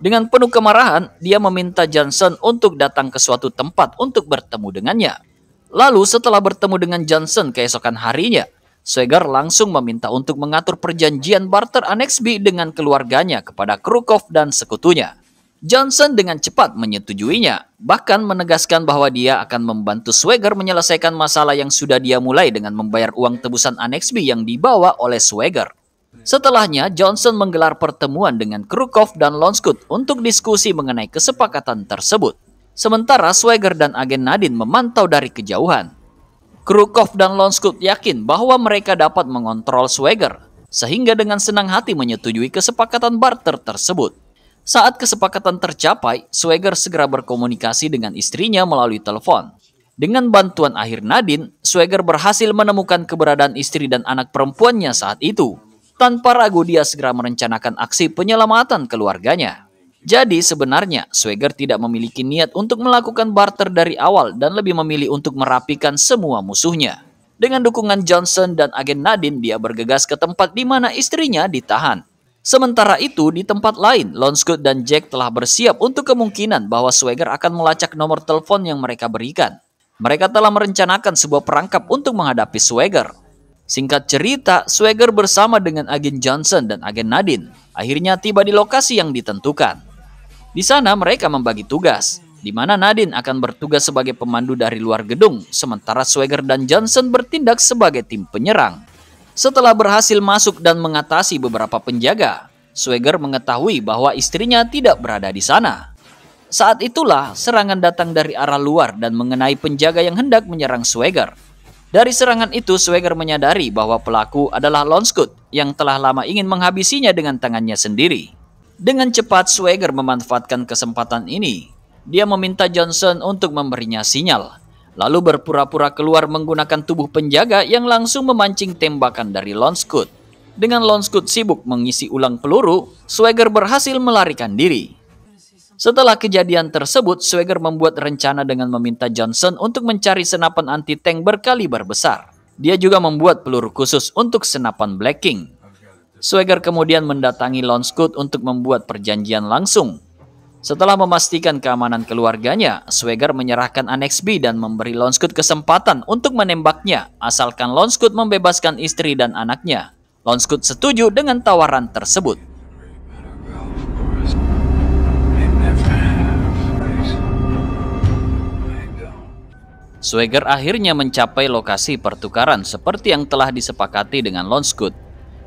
Dengan penuh kemarahan, dia meminta Johnson untuk datang ke suatu tempat untuk bertemu dengannya. Lalu setelah bertemu dengan Johnson keesokan harinya, Swagger langsung meminta untuk mengatur perjanjian barter Anexby dengan keluarganya kepada Krukov dan sekutunya. Johnson dengan cepat menyetujuinya, bahkan menegaskan bahwa dia akan membantu Swagger menyelesaikan masalah yang sudah dia mulai dengan membayar uang tebusan Anexby yang dibawa oleh Swagger. Setelahnya, Johnson menggelar pertemuan dengan Krukov dan Lonskut untuk diskusi mengenai kesepakatan tersebut. Sementara Swagger dan agen Nadine memantau dari kejauhan. Krukov dan Lonskut yakin bahwa mereka dapat mengontrol Swagger, sehingga dengan senang hati menyetujui kesepakatan barter tersebut. Saat kesepakatan tercapai, Swagger segera berkomunikasi dengan istrinya melalui telepon. Dengan bantuan akhir Nadine, Swagger berhasil menemukan keberadaan istri dan anak perempuannya saat itu. Tanpa ragu dia segera merencanakan aksi penyelamatan keluarganya. Jadi sebenarnya Swagger tidak memiliki niat untuk melakukan barter dari awal dan lebih memilih untuk merapikan semua musuhnya. Dengan dukungan Johnson dan agen Nadine, dia bergegas ke tempat di mana istrinya ditahan. Sementara itu, di tempat lain, Lonskut dan Jack telah bersiap untuk kemungkinan bahwa Swagger akan melacak nomor telepon yang mereka berikan. Mereka telah merencanakan sebuah perangkap untuk menghadapi Swagger. Singkat cerita, Swagger bersama dengan agen Johnson dan agen Nadine akhirnya tiba di lokasi yang ditentukan. Di sana mereka membagi tugas, di mana Nadine akan bertugas sebagai pemandu dari luar gedung, sementara Swagger dan Johnson bertindak sebagai tim penyerang. Setelah berhasil masuk dan mengatasi beberapa penjaga, Swagger mengetahui bahwa istrinya tidak berada di sana. Saat itulah serangan datang dari arah luar dan mengenai penjaga yang hendak menyerang Swagger. Dari serangan itu Swagger menyadari bahwa pelaku adalah Lonskut yang telah lama ingin menghabisinya dengan tangannya sendiri. Dengan cepat Swagger memanfaatkan kesempatan ini. Dia meminta Johnson untuk memberinya sinyal. Lalu berpura-pura keluar menggunakan tubuh penjaga yang langsung memancing tembakan dari Lonskut. Dengan Lonskut sibuk mengisi ulang peluru, Swagger berhasil melarikan diri. Setelah kejadian tersebut, Swagger membuat rencana dengan meminta Johnson untuk mencari senapan anti-tank berkaliber besar. Dia juga membuat peluru khusus untuk senapan Black King. Swagger kemudian mendatangi Lonskut untuk membuat perjanjian langsung. Setelah memastikan keamanan keluarganya, Swagger menyerahkan Annex B dan memberi Lonskut kesempatan untuk menembaknya, asalkan Lonskut membebaskan istri dan anaknya. Lonskut setuju dengan tawaran tersebut. Swagger akhirnya mencapai lokasi pertukaran seperti yang telah disepakati dengan Lonskut.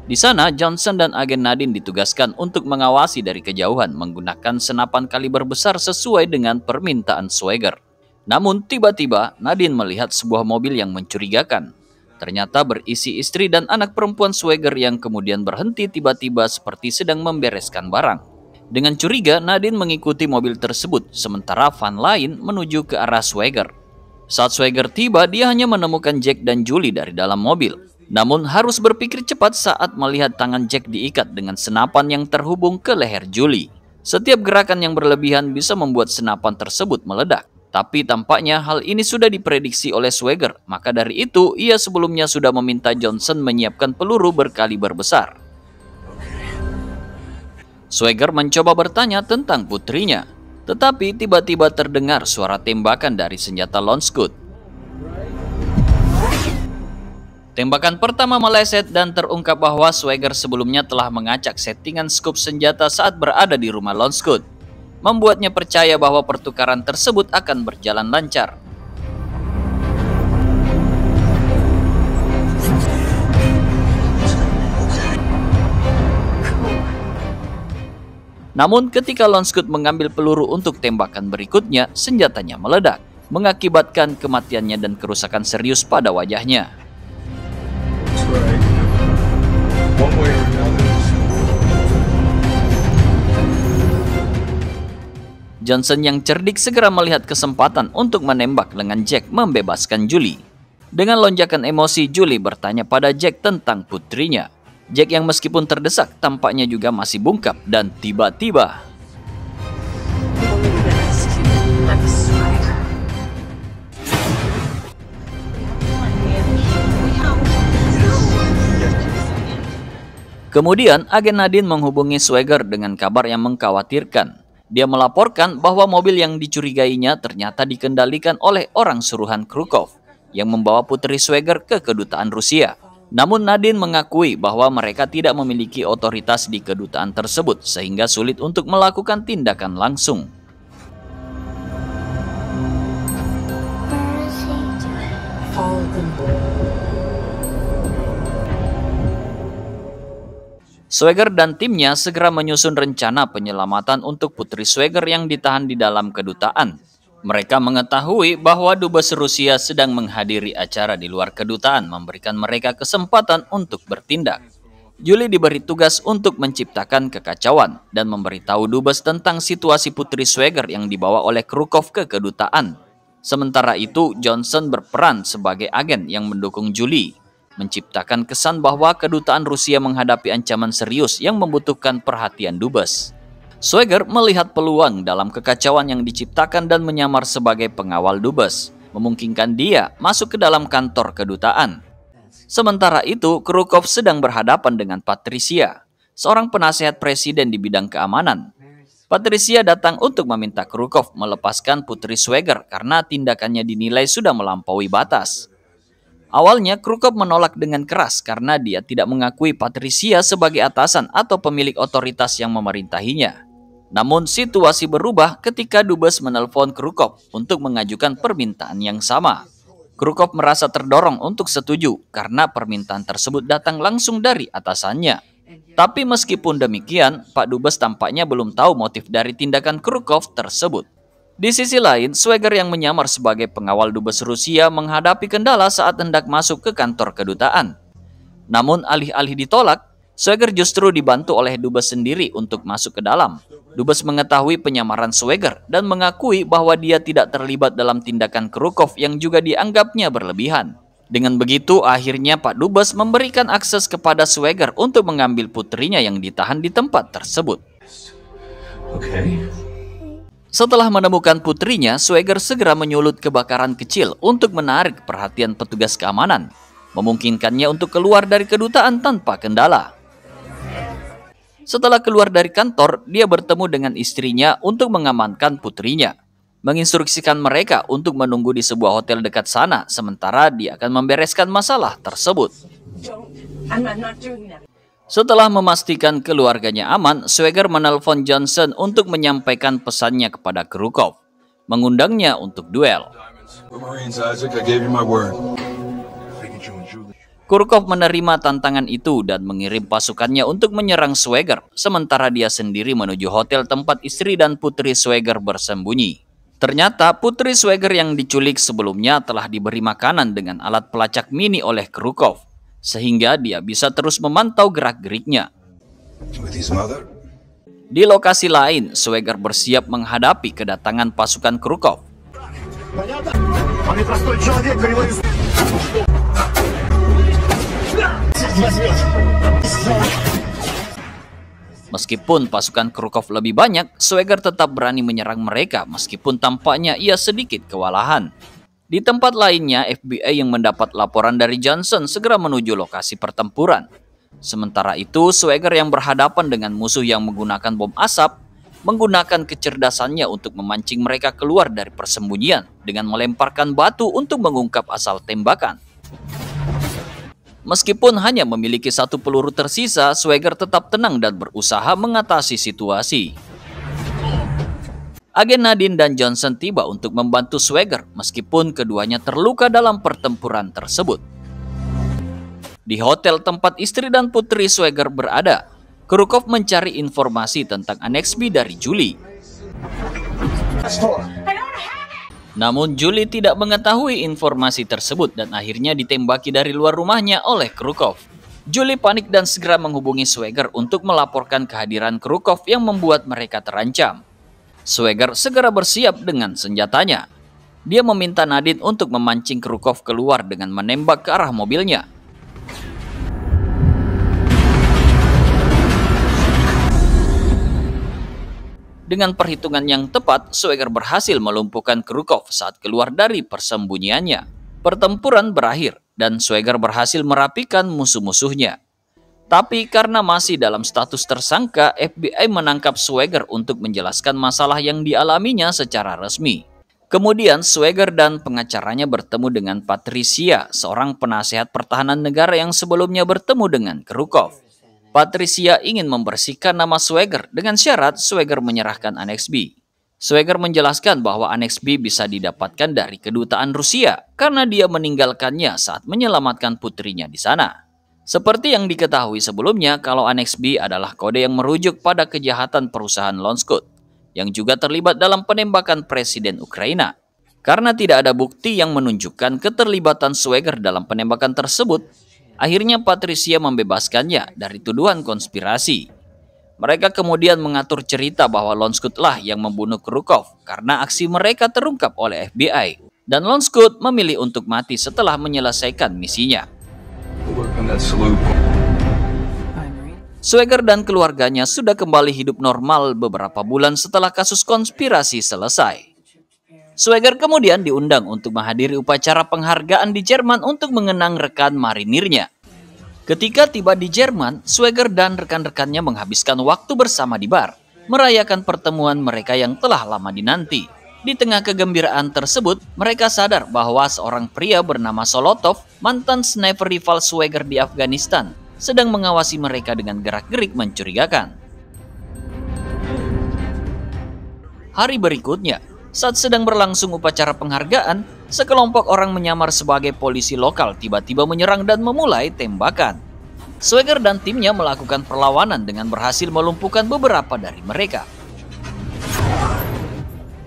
Di sana, Johnson dan agen Nadine ditugaskan untuk mengawasi dari kejauhan menggunakan senapan kaliber besar sesuai dengan permintaan Swagger. Namun tiba-tiba Nadine melihat sebuah mobil yang mencurigakan. Ternyata berisi istri dan anak perempuan Swagger yang kemudian berhenti tiba-tiba seperti sedang membereskan barang. Dengan curiga, Nadine mengikuti mobil tersebut, sementara Van lain menuju ke arah Swagger. Saat Swagger tiba, dia hanya menemukan Jack dan Julie dari dalam mobil. Namun harus berpikir cepat saat melihat tangan Jack diikat dengan senapan yang terhubung ke leher Julie. Setiap gerakan yang berlebihan bisa membuat senapan tersebut meledak. Tapi tampaknya hal ini sudah diprediksi oleh Swagger, maka dari itu ia sebelumnya sudah meminta Johnson menyiapkan peluru berkaliber besar. Swagger mencoba bertanya tentang putrinya, tetapi tiba-tiba terdengar suara tembakan dari senjata Lonskut. Tembakan pertama meleset dan terungkap bahwa Swagger sebelumnya telah mengacak settingan scope senjata saat berada di rumah Lonskut. membuatnya percaya bahwa pertukaran tersebut akan berjalan lancar. Namun ketika Lonskut mengambil peluru untuk tembakan berikutnya, senjatanya meledak, mengakibatkan kematiannya dan kerusakan serius pada wajahnya. Johnson yang cerdik segera melihat kesempatan untuk menembak dengan Jack membebaskan Julie. Dengan lonjakan emosi, Julie bertanya pada Jack tentang putrinya. Jack yang meskipun terdesak tampaknya juga masih bungkap dan tiba-tiba... Kemudian, agen Nadine menghubungi Swagger dengan kabar yang mengkhawatirkan. Dia melaporkan bahwa mobil yang dicurigainya ternyata dikendalikan oleh orang suruhan Krukov yang membawa Putri Sweger ke kedutaan Rusia. Namun Nadine mengakui bahwa mereka tidak memiliki otoritas di kedutaan tersebut sehingga sulit untuk melakukan tindakan langsung. Swagger dan timnya segera menyusun rencana penyelamatan untuk putri Swagger yang ditahan di dalam kedutaan. Mereka mengetahui bahwa dubes Rusia sedang menghadiri acara di luar kedutaan, memberikan mereka kesempatan untuk bertindak. Julie diberi tugas untuk menciptakan kekacauan dan memberitahu dubes tentang situasi putri Swagger yang dibawa oleh Krukov ke kedutaan. Sementara itu, Johnson berperan sebagai agen yang mendukung Julie menciptakan kesan bahwa kedutaan Rusia menghadapi ancaman serius yang membutuhkan perhatian Dubes. Swagger melihat peluang dalam kekacauan yang diciptakan dan menyamar sebagai pengawal Dubes, memungkinkan dia masuk ke dalam kantor kedutaan. Sementara itu, Krukov sedang berhadapan dengan Patricia, seorang penasehat presiden di bidang keamanan. Patricia datang untuk meminta Krukov melepaskan putri Swagger karena tindakannya dinilai sudah melampaui batas. Awalnya, Krukop menolak dengan keras karena dia tidak mengakui Patricia sebagai atasan atau pemilik otoritas yang memerintahinya. Namun, situasi berubah ketika Dubes menelpon Krukop untuk mengajukan permintaan yang sama. Krukop merasa terdorong untuk setuju karena permintaan tersebut datang langsung dari atasannya. Tapi meskipun demikian, Pak Dubes tampaknya belum tahu motif dari tindakan Krukov tersebut. Di sisi lain, Swagger yang menyamar sebagai pengawal dubes Rusia menghadapi kendala saat hendak masuk ke kantor kedutaan. Namun alih-alih ditolak, Swagger justru dibantu oleh dubes sendiri untuk masuk ke dalam. Dubes mengetahui penyamaran Swagger dan mengakui bahwa dia tidak terlibat dalam tindakan Krukov yang juga dianggapnya berlebihan. Dengan begitu, akhirnya Pak Dubes memberikan akses kepada Swagger untuk mengambil putrinya yang ditahan di tempat tersebut. Okay. Setelah menemukan putrinya, Swagger segera menyulut kebakaran kecil untuk menarik perhatian petugas keamanan, memungkinkannya untuk keluar dari kedutaan tanpa kendala. Setelah keluar dari kantor, dia bertemu dengan istrinya untuk mengamankan putrinya, menginstruksikan mereka untuk menunggu di sebuah hotel dekat sana, sementara dia akan membereskan masalah tersebut. Setelah memastikan keluarganya aman, Swagger menelpon Johnson untuk menyampaikan pesannya kepada Krukov, mengundangnya untuk duel. Kurkov menerima tantangan itu dan mengirim pasukannya untuk menyerang Swagger, sementara dia sendiri menuju hotel tempat istri dan putri Swagger bersembunyi. Ternyata putri Swagger yang diculik sebelumnya telah diberi makanan dengan alat pelacak mini oleh Krukov sehingga dia bisa terus memantau gerak-geriknya. Di lokasi lain, Swagger bersiap menghadapi kedatangan pasukan Krukov. Meskipun pasukan Krukov lebih banyak, Swagger tetap berani menyerang mereka meskipun tampaknya ia sedikit kewalahan. Di tempat lainnya, FBI yang mendapat laporan dari Johnson segera menuju lokasi pertempuran. Sementara itu, Swagger yang berhadapan dengan musuh yang menggunakan bom asap menggunakan kecerdasannya untuk memancing mereka keluar dari persembunyian dengan melemparkan batu untuk mengungkap asal tembakan. Meskipun hanya memiliki satu peluru tersisa, Swagger tetap tenang dan berusaha mengatasi situasi agen Nadine dan Johnson tiba untuk membantu Swagger meskipun keduanya terluka dalam pertempuran tersebut. Di hotel tempat istri dan putri Swagger berada, Krukov mencari informasi tentang B dari Julie. Namun Julie tidak mengetahui informasi tersebut dan akhirnya ditembaki dari luar rumahnya oleh Krukov. Julie panik dan segera menghubungi Swagger untuk melaporkan kehadiran Krukov yang membuat mereka terancam. Swagger segera bersiap dengan senjatanya. Dia meminta Nadine untuk memancing Krukov keluar dengan menembak ke arah mobilnya. Dengan perhitungan yang tepat, Swagger berhasil melumpuhkan Krukov saat keluar dari persembunyiannya. Pertempuran berakhir, dan Swagger berhasil merapikan musuh-musuhnya. Tapi karena masih dalam status tersangka, FBI menangkap Swagger untuk menjelaskan masalah yang dialaminya secara resmi. Kemudian Swagger dan pengacaranya bertemu dengan Patricia, seorang penasehat pertahanan negara yang sebelumnya bertemu dengan Krukov. Patricia ingin membersihkan nama Swagger dengan syarat Swagger menyerahkan Annex B. Swagger menjelaskan bahwa Annex B bisa didapatkan dari kedutaan Rusia karena dia meninggalkannya saat menyelamatkan putrinya di sana. Seperti yang diketahui sebelumnya, kalau Annex B adalah kode yang merujuk pada kejahatan perusahaan Lonskut, yang juga terlibat dalam penembakan Presiden Ukraina. Karena tidak ada bukti yang menunjukkan keterlibatan Swagger dalam penembakan tersebut, akhirnya Patricia membebaskannya dari tuduhan konspirasi. Mereka kemudian mengatur cerita bahwa Lonskut lah yang membunuh Krukov karena aksi mereka terungkap oleh FBI. Dan Lonskut memilih untuk mati setelah menyelesaikan misinya. Swagger dan keluarganya sudah kembali hidup normal beberapa bulan setelah kasus konspirasi selesai. Swagger kemudian diundang untuk menghadiri upacara penghargaan di Jerman untuk mengenang rekan marinirnya. Ketika tiba di Jerman, Swagger dan rekan-rekannya menghabiskan waktu bersama di bar, merayakan pertemuan mereka yang telah lama dinanti. Di tengah kegembiraan tersebut, mereka sadar bahwa seorang pria bernama Solotov, mantan sniper rival Swagger di Afghanistan, sedang mengawasi mereka dengan gerak-gerik mencurigakan. Hari berikutnya, saat sedang berlangsung upacara penghargaan, sekelompok orang menyamar sebagai polisi lokal tiba-tiba menyerang dan memulai tembakan. Swagger dan timnya melakukan perlawanan dengan berhasil melumpuhkan beberapa dari mereka.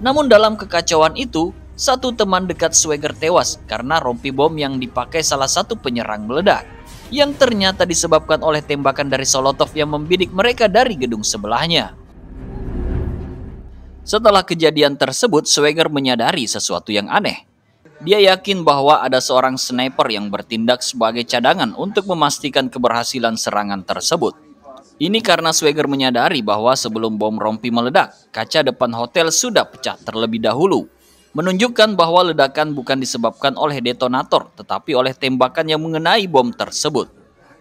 Namun dalam kekacauan itu, satu teman dekat Swagger tewas karena rompi bom yang dipakai salah satu penyerang meledak yang ternyata disebabkan oleh tembakan dari Solotov yang membidik mereka dari gedung sebelahnya. Setelah kejadian tersebut, Swagger menyadari sesuatu yang aneh. Dia yakin bahwa ada seorang sniper yang bertindak sebagai cadangan untuk memastikan keberhasilan serangan tersebut. Ini karena Swagger menyadari bahwa sebelum bom rompi meledak, kaca depan hotel sudah pecah terlebih dahulu. Menunjukkan bahwa ledakan bukan disebabkan oleh detonator, tetapi oleh tembakan yang mengenai bom tersebut.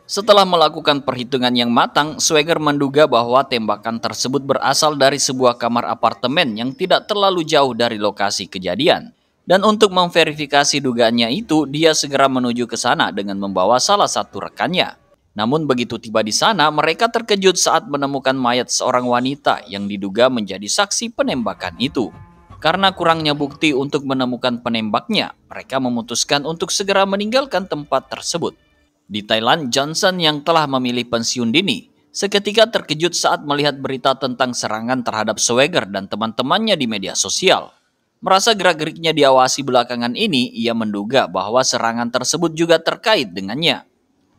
Setelah melakukan perhitungan yang matang, Swagger menduga bahwa tembakan tersebut berasal dari sebuah kamar apartemen yang tidak terlalu jauh dari lokasi kejadian. Dan untuk memverifikasi dugaannya itu, dia segera menuju ke sana dengan membawa salah satu rekannya. Namun begitu tiba di sana, mereka terkejut saat menemukan mayat seorang wanita yang diduga menjadi saksi penembakan itu. Karena kurangnya bukti untuk menemukan penembaknya, mereka memutuskan untuk segera meninggalkan tempat tersebut. Di Thailand, Johnson yang telah memilih pensiun dini seketika terkejut saat melihat berita tentang serangan terhadap Swagger dan teman-temannya di media sosial. Merasa gerak-geriknya diawasi belakangan ini, ia menduga bahwa serangan tersebut juga terkait dengannya.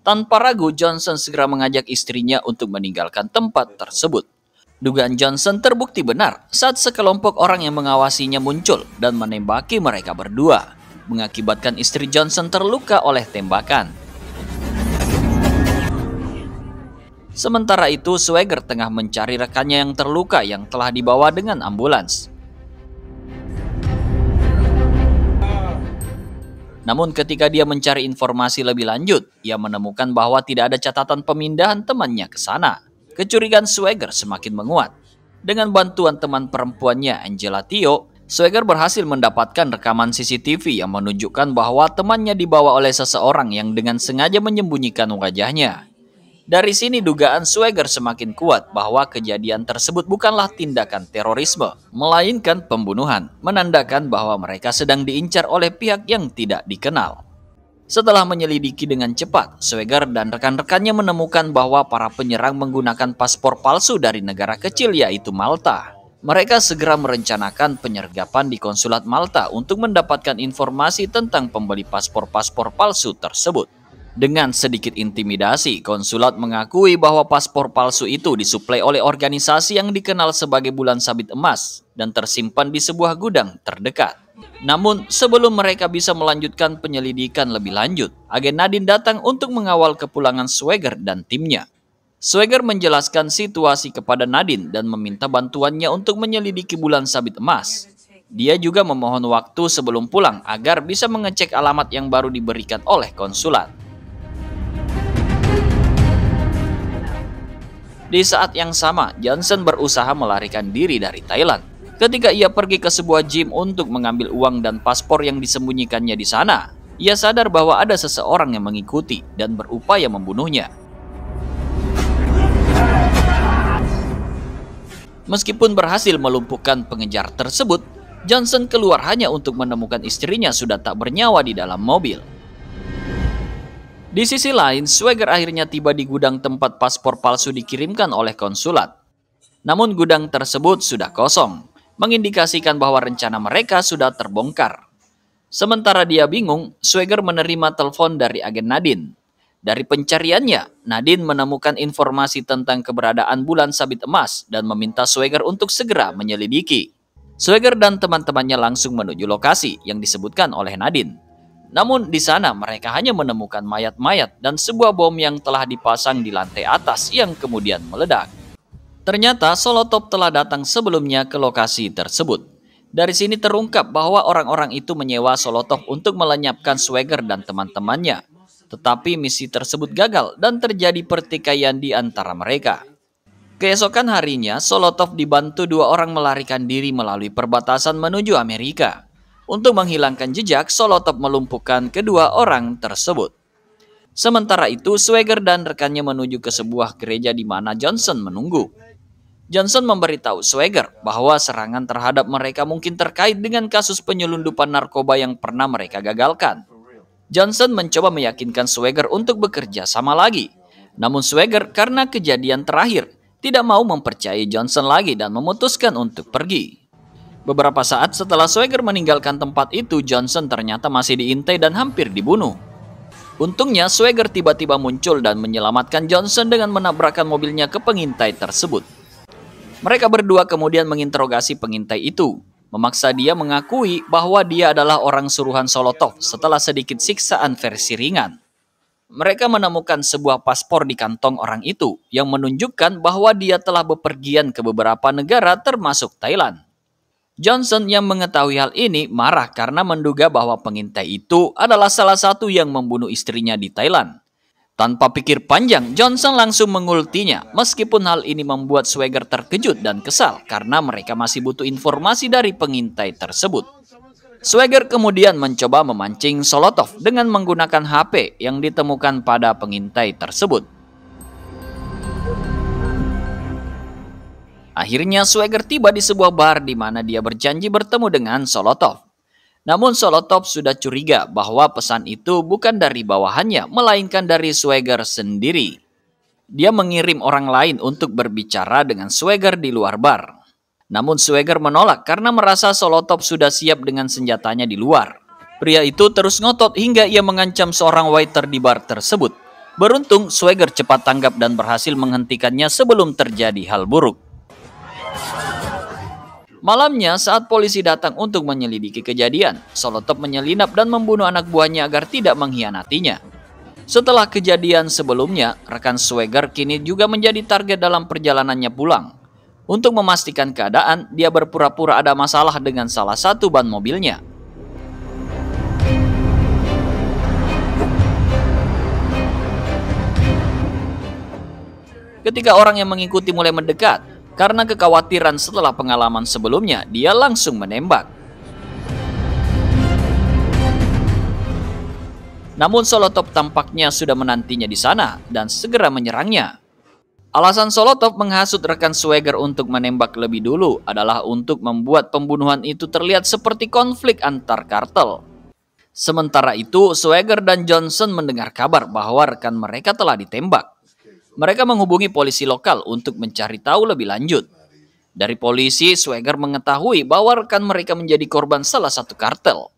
Tanpa ragu, Johnson segera mengajak istrinya untuk meninggalkan tempat tersebut. Dugaan Johnson terbukti benar saat sekelompok orang yang mengawasinya muncul dan menembaki mereka berdua, mengakibatkan istri Johnson terluka oleh tembakan. Sementara itu, Swagger tengah mencari rekannya yang terluka yang telah dibawa dengan ambulans. Namun ketika dia mencari informasi lebih lanjut, ia menemukan bahwa tidak ada catatan pemindahan temannya ke sana. Kecurigaan Swagger semakin menguat. Dengan bantuan teman perempuannya Angela Tio, Swagger berhasil mendapatkan rekaman CCTV yang menunjukkan bahwa temannya dibawa oleh seseorang yang dengan sengaja menyembunyikan wajahnya. Dari sini dugaan Swagger semakin kuat bahwa kejadian tersebut bukanlah tindakan terorisme, melainkan pembunuhan, menandakan bahwa mereka sedang diincar oleh pihak yang tidak dikenal. Setelah menyelidiki dengan cepat, Swagger dan rekan-rekannya menemukan bahwa para penyerang menggunakan paspor palsu dari negara kecil yaitu Malta. Mereka segera merencanakan penyergapan di konsulat Malta untuk mendapatkan informasi tentang pembeli paspor-paspor palsu tersebut. Dengan sedikit intimidasi, konsulat mengakui bahwa paspor palsu itu disuplai oleh organisasi yang dikenal sebagai Bulan Sabit Emas dan tersimpan di sebuah gudang terdekat. Namun, sebelum mereka bisa melanjutkan penyelidikan lebih lanjut, agen Nadin datang untuk mengawal kepulangan Swagger dan timnya. Swagger menjelaskan situasi kepada Nadin dan meminta bantuannya untuk menyelidiki Bulan Sabit Emas. Dia juga memohon waktu sebelum pulang agar bisa mengecek alamat yang baru diberikan oleh konsulat. Di saat yang sama, Johnson berusaha melarikan diri dari Thailand. Ketika ia pergi ke sebuah gym untuk mengambil uang dan paspor yang disembunyikannya di sana, ia sadar bahwa ada seseorang yang mengikuti dan berupaya membunuhnya. Meskipun berhasil melumpuhkan pengejar tersebut, Johnson keluar hanya untuk menemukan istrinya sudah tak bernyawa di dalam mobil. Di sisi lain, Swagger akhirnya tiba di gudang tempat paspor palsu dikirimkan oleh konsulat. Namun gudang tersebut sudah kosong, mengindikasikan bahwa rencana mereka sudah terbongkar. Sementara dia bingung, Swagger menerima telepon dari agen Nadine. Dari pencariannya, Nadine menemukan informasi tentang keberadaan bulan sabit emas dan meminta Swagger untuk segera menyelidiki. Swagger dan teman-temannya langsung menuju lokasi yang disebutkan oleh Nadine. Namun di sana mereka hanya menemukan mayat-mayat dan sebuah bom yang telah dipasang di lantai atas yang kemudian meledak. Ternyata Solotop telah datang sebelumnya ke lokasi tersebut. Dari sini terungkap bahwa orang-orang itu menyewa Solotov untuk melenyapkan Swagger dan teman-temannya. Tetapi misi tersebut gagal dan terjadi pertikaian di antara mereka. Keesokan harinya, Solotov dibantu dua orang melarikan diri melalui perbatasan menuju Amerika. Untuk menghilangkan jejak, Solotop melumpuhkan kedua orang tersebut. Sementara itu, Swagger dan rekannya menuju ke sebuah gereja di mana Johnson menunggu. Johnson memberitahu Swagger bahwa serangan terhadap mereka mungkin terkait dengan kasus penyelundupan narkoba yang pernah mereka gagalkan. Johnson mencoba meyakinkan Swagger untuk bekerja sama lagi. Namun Swagger karena kejadian terakhir tidak mau mempercayai Johnson lagi dan memutuskan untuk pergi. Beberapa saat setelah Swagger meninggalkan tempat itu, Johnson ternyata masih diintai dan hampir dibunuh. Untungnya, Swagger tiba-tiba muncul dan menyelamatkan Johnson dengan menabrakkan mobilnya ke pengintai tersebut. Mereka berdua kemudian menginterogasi pengintai itu, memaksa dia mengakui bahwa dia adalah orang suruhan Solotov setelah sedikit siksaan versi ringan. Mereka menemukan sebuah paspor di kantong orang itu yang menunjukkan bahwa dia telah bepergian ke beberapa negara termasuk Thailand. Johnson yang mengetahui hal ini marah karena menduga bahwa pengintai itu adalah salah satu yang membunuh istrinya di Thailand. Tanpa pikir panjang, Johnson langsung mengultinya meskipun hal ini membuat Swagger terkejut dan kesal karena mereka masih butuh informasi dari pengintai tersebut. Swagger kemudian mencoba memancing Solotov dengan menggunakan HP yang ditemukan pada pengintai tersebut. Akhirnya Swagger tiba di sebuah bar di mana dia berjanji bertemu dengan Solotov. Namun Solotov sudah curiga bahwa pesan itu bukan dari bawahannya, melainkan dari Swagger sendiri. Dia mengirim orang lain untuk berbicara dengan Swagger di luar bar. Namun Swagger menolak karena merasa Solotov sudah siap dengan senjatanya di luar. Pria itu terus ngotot hingga ia mengancam seorang waiter di bar tersebut. Beruntung Swagger cepat tanggap dan berhasil menghentikannya sebelum terjadi hal buruk. Malamnya saat polisi datang untuk menyelidiki kejadian, Solotop menyelinap dan membunuh anak buahnya agar tidak mengkhianatinya. Setelah kejadian sebelumnya, rekan Swagger kini juga menjadi target dalam perjalanannya pulang. Untuk memastikan keadaan, dia berpura-pura ada masalah dengan salah satu ban mobilnya. Ketika orang yang mengikuti mulai mendekat, karena kekhawatiran setelah pengalaman sebelumnya, dia langsung menembak. Namun Solotov tampaknya sudah menantinya di sana dan segera menyerangnya. Alasan Solotov menghasut rekan Swagger untuk menembak lebih dulu adalah untuk membuat pembunuhan itu terlihat seperti konflik antar kartel. Sementara itu, Swagger dan Johnson mendengar kabar bahwa rekan mereka telah ditembak. Mereka menghubungi polisi lokal untuk mencari tahu lebih lanjut. Dari polisi, Swagger mengetahui bahwa rekan mereka menjadi korban salah satu kartel.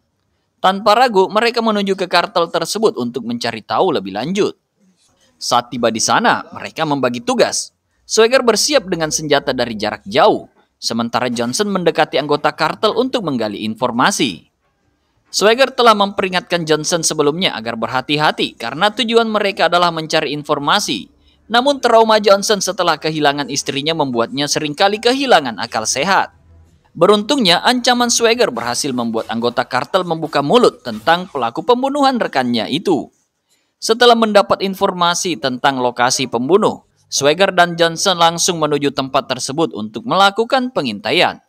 Tanpa ragu, mereka menuju ke kartel tersebut untuk mencari tahu lebih lanjut. Saat tiba di sana, mereka membagi tugas. Swagger bersiap dengan senjata dari jarak jauh, sementara Johnson mendekati anggota kartel untuk menggali informasi. Swagger telah memperingatkan Johnson sebelumnya agar berhati-hati karena tujuan mereka adalah mencari informasi namun trauma Johnson setelah kehilangan istrinya membuatnya seringkali kehilangan akal sehat. Beruntungnya ancaman Swagger berhasil membuat anggota kartel membuka mulut tentang pelaku pembunuhan rekannya itu. Setelah mendapat informasi tentang lokasi pembunuh, Swagger dan Johnson langsung menuju tempat tersebut untuk melakukan pengintaian.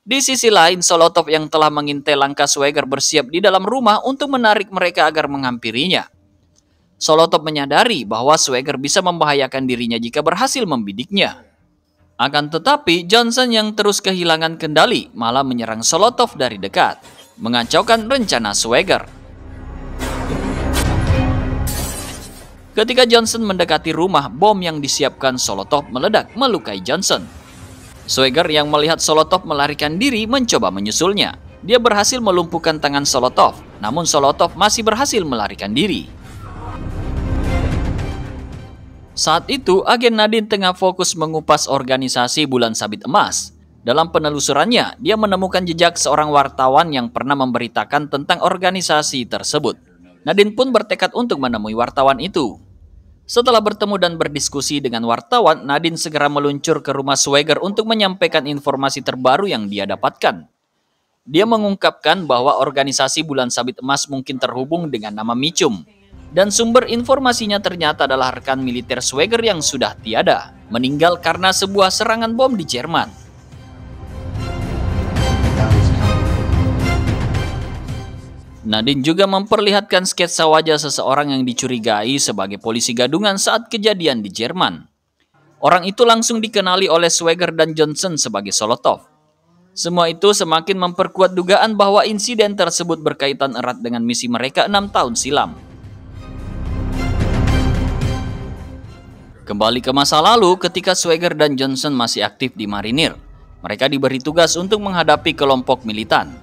Di sisi lain, Solotov yang telah mengintai langkah Swagger bersiap di dalam rumah untuk menarik mereka agar menghampirinya. Solotop menyadari bahwa Swagger bisa membahayakan dirinya jika berhasil membidiknya. Akan tetapi, Johnson yang terus kehilangan kendali malah menyerang Solotov dari dekat, mengacaukan rencana Swagger. Ketika Johnson mendekati rumah, bom yang disiapkan Solotov meledak melukai Johnson. Swagger yang melihat Solotov melarikan diri mencoba menyusulnya. Dia berhasil melumpuhkan tangan Solotov, namun Solotov masih berhasil melarikan diri. Saat itu, agen Nadine tengah fokus mengupas organisasi Bulan Sabit Emas. Dalam penelusurannya, dia menemukan jejak seorang wartawan yang pernah memberitakan tentang organisasi tersebut. Nadine pun bertekad untuk menemui wartawan itu. Setelah bertemu dan berdiskusi dengan wartawan, Nadine segera meluncur ke rumah Swagger untuk menyampaikan informasi terbaru yang dia dapatkan. Dia mengungkapkan bahwa organisasi Bulan Sabit Emas mungkin terhubung dengan nama Micum, dan sumber informasinya ternyata adalah rekan militer Swagger yang sudah tiada, meninggal karena sebuah serangan bom di Jerman. Nadine juga memperlihatkan sketsa wajah seseorang yang dicurigai sebagai polisi gadungan saat kejadian di Jerman. Orang itu langsung dikenali oleh Swagger dan Johnson sebagai Solotov. Semua itu semakin memperkuat dugaan bahwa insiden tersebut berkaitan erat dengan misi mereka enam tahun silam. Kembali ke masa lalu ketika Swagger dan Johnson masih aktif di Marinir. Mereka diberi tugas untuk menghadapi kelompok militan.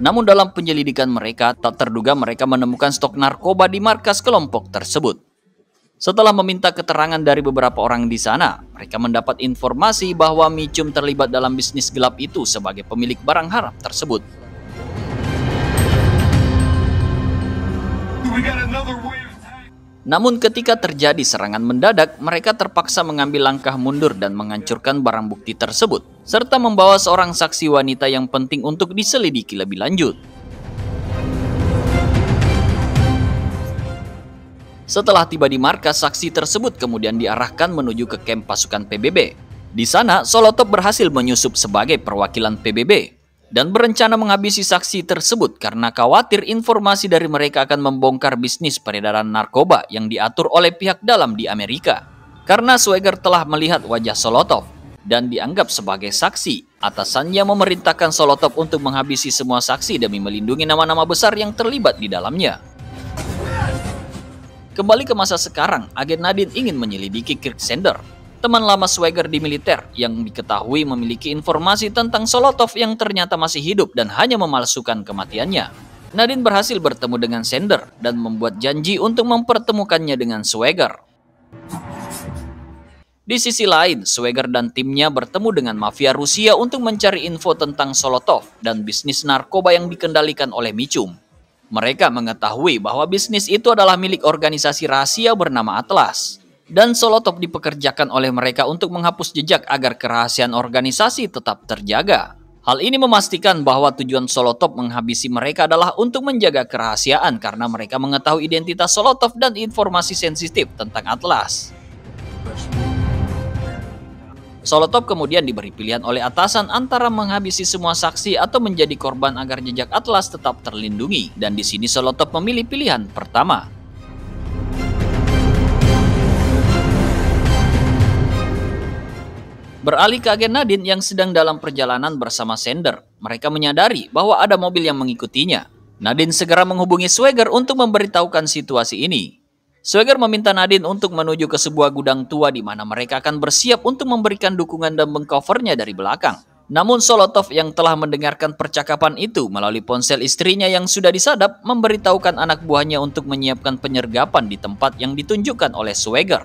Namun dalam penyelidikan mereka, tak terduga mereka menemukan stok narkoba di markas kelompok tersebut. Setelah meminta keterangan dari beberapa orang di sana, mereka mendapat informasi bahwa Michum terlibat dalam bisnis gelap itu sebagai pemilik barang haram tersebut. Namun ketika terjadi serangan mendadak, mereka terpaksa mengambil langkah mundur dan menghancurkan barang bukti tersebut, serta membawa seorang saksi wanita yang penting untuk diselidiki lebih lanjut. Setelah tiba di markas, saksi tersebut kemudian diarahkan menuju ke kamp pasukan PBB. Di sana, Solotov berhasil menyusup sebagai perwakilan PBB dan berencana menghabisi saksi tersebut karena khawatir informasi dari mereka akan membongkar bisnis peredaran narkoba yang diatur oleh pihak dalam di Amerika. Karena Swagger telah melihat wajah Solotov dan dianggap sebagai saksi, atasannya memerintahkan Solotov untuk menghabisi semua saksi demi melindungi nama-nama besar yang terlibat di dalamnya. Kembali ke masa sekarang, agen Nadine ingin menyelidiki Kirk Sander, teman lama Swagger di militer yang diketahui memiliki informasi tentang Solotov yang ternyata masih hidup dan hanya memalsukan kematiannya. Nadine berhasil bertemu dengan Sander dan membuat janji untuk mempertemukannya dengan Swagger. Di sisi lain, Swagger dan timnya bertemu dengan mafia Rusia untuk mencari info tentang Solotov dan bisnis narkoba yang dikendalikan oleh Michum. Mereka mengetahui bahwa bisnis itu adalah milik organisasi rahasia bernama Atlas. Dan Solotov dipekerjakan oleh mereka untuk menghapus jejak agar kerahasiaan organisasi tetap terjaga. Hal ini memastikan bahwa tujuan Solotov menghabisi mereka adalah untuk menjaga kerahasiaan karena mereka mengetahui identitas Solotov dan informasi sensitif tentang Atlas. Solotop kemudian diberi pilihan oleh atasan antara menghabisi semua saksi atau menjadi korban agar jejak Atlas tetap terlindungi dan di sini Solotop memilih pilihan pertama. Beralih ke agen Nadine yang sedang dalam perjalanan bersama Sender, mereka menyadari bahwa ada mobil yang mengikutinya. Nadine segera menghubungi Swagger untuk memberitahukan situasi ini. Swagger meminta Nadine untuk menuju ke sebuah gudang tua di mana mereka akan bersiap untuk memberikan dukungan dan mengcovernya dari belakang. Namun Solotov yang telah mendengarkan percakapan itu melalui ponsel istrinya yang sudah disadap memberitahukan anak buahnya untuk menyiapkan penyergapan di tempat yang ditunjukkan oleh Swagger.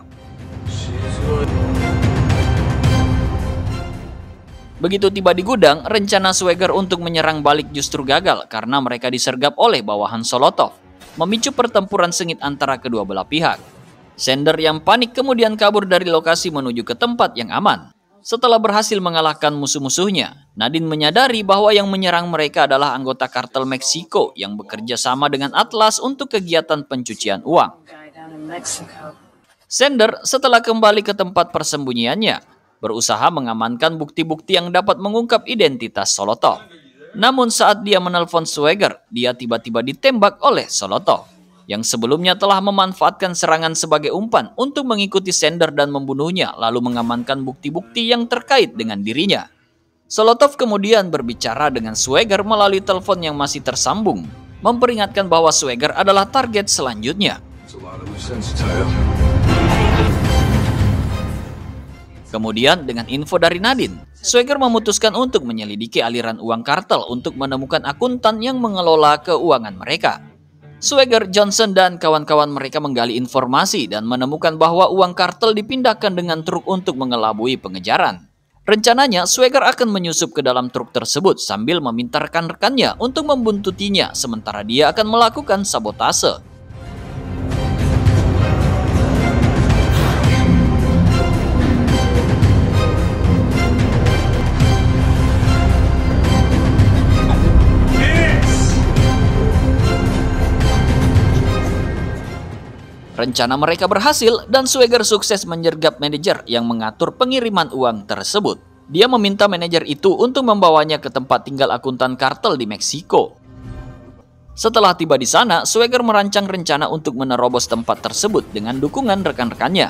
Begitu tiba di gudang, rencana Swagger untuk menyerang balik justru gagal karena mereka disergap oleh bawahan Solotov memicu pertempuran sengit antara kedua belah pihak. Sender yang panik kemudian kabur dari lokasi menuju ke tempat yang aman. Setelah berhasil mengalahkan musuh-musuhnya, Nadine menyadari bahwa yang menyerang mereka adalah anggota kartel Meksiko yang bekerja sama dengan Atlas untuk kegiatan pencucian uang. Sender setelah kembali ke tempat persembunyiannya, berusaha mengamankan bukti-bukti yang dapat mengungkap identitas Solotov. Namun saat dia menelpon Swagger, dia tiba-tiba ditembak oleh Solotov yang sebelumnya telah memanfaatkan serangan sebagai umpan untuk mengikuti sender dan membunuhnya lalu mengamankan bukti-bukti yang terkait dengan dirinya. Solotov kemudian berbicara dengan Swagger melalui telepon yang masih tersambung, memperingatkan bahwa Swagger adalah target selanjutnya. Kemudian dengan info dari Nadine, Swagger memutuskan untuk menyelidiki aliran uang kartel untuk menemukan akuntan yang mengelola keuangan mereka. Swagger, Johnson, dan kawan-kawan mereka menggali informasi dan menemukan bahwa uang kartel dipindahkan dengan truk untuk mengelabui pengejaran. Rencananya, Swagger akan menyusup ke dalam truk tersebut sambil meminta rekan-rekannya untuk membuntutinya, sementara dia akan melakukan sabotase. Rencana mereka berhasil dan Swagger sukses menyergap manajer yang mengatur pengiriman uang tersebut. Dia meminta manajer itu untuk membawanya ke tempat tinggal akuntan kartel di Meksiko. Setelah tiba di sana, Swagger merancang rencana untuk menerobos tempat tersebut dengan dukungan rekan-rekannya.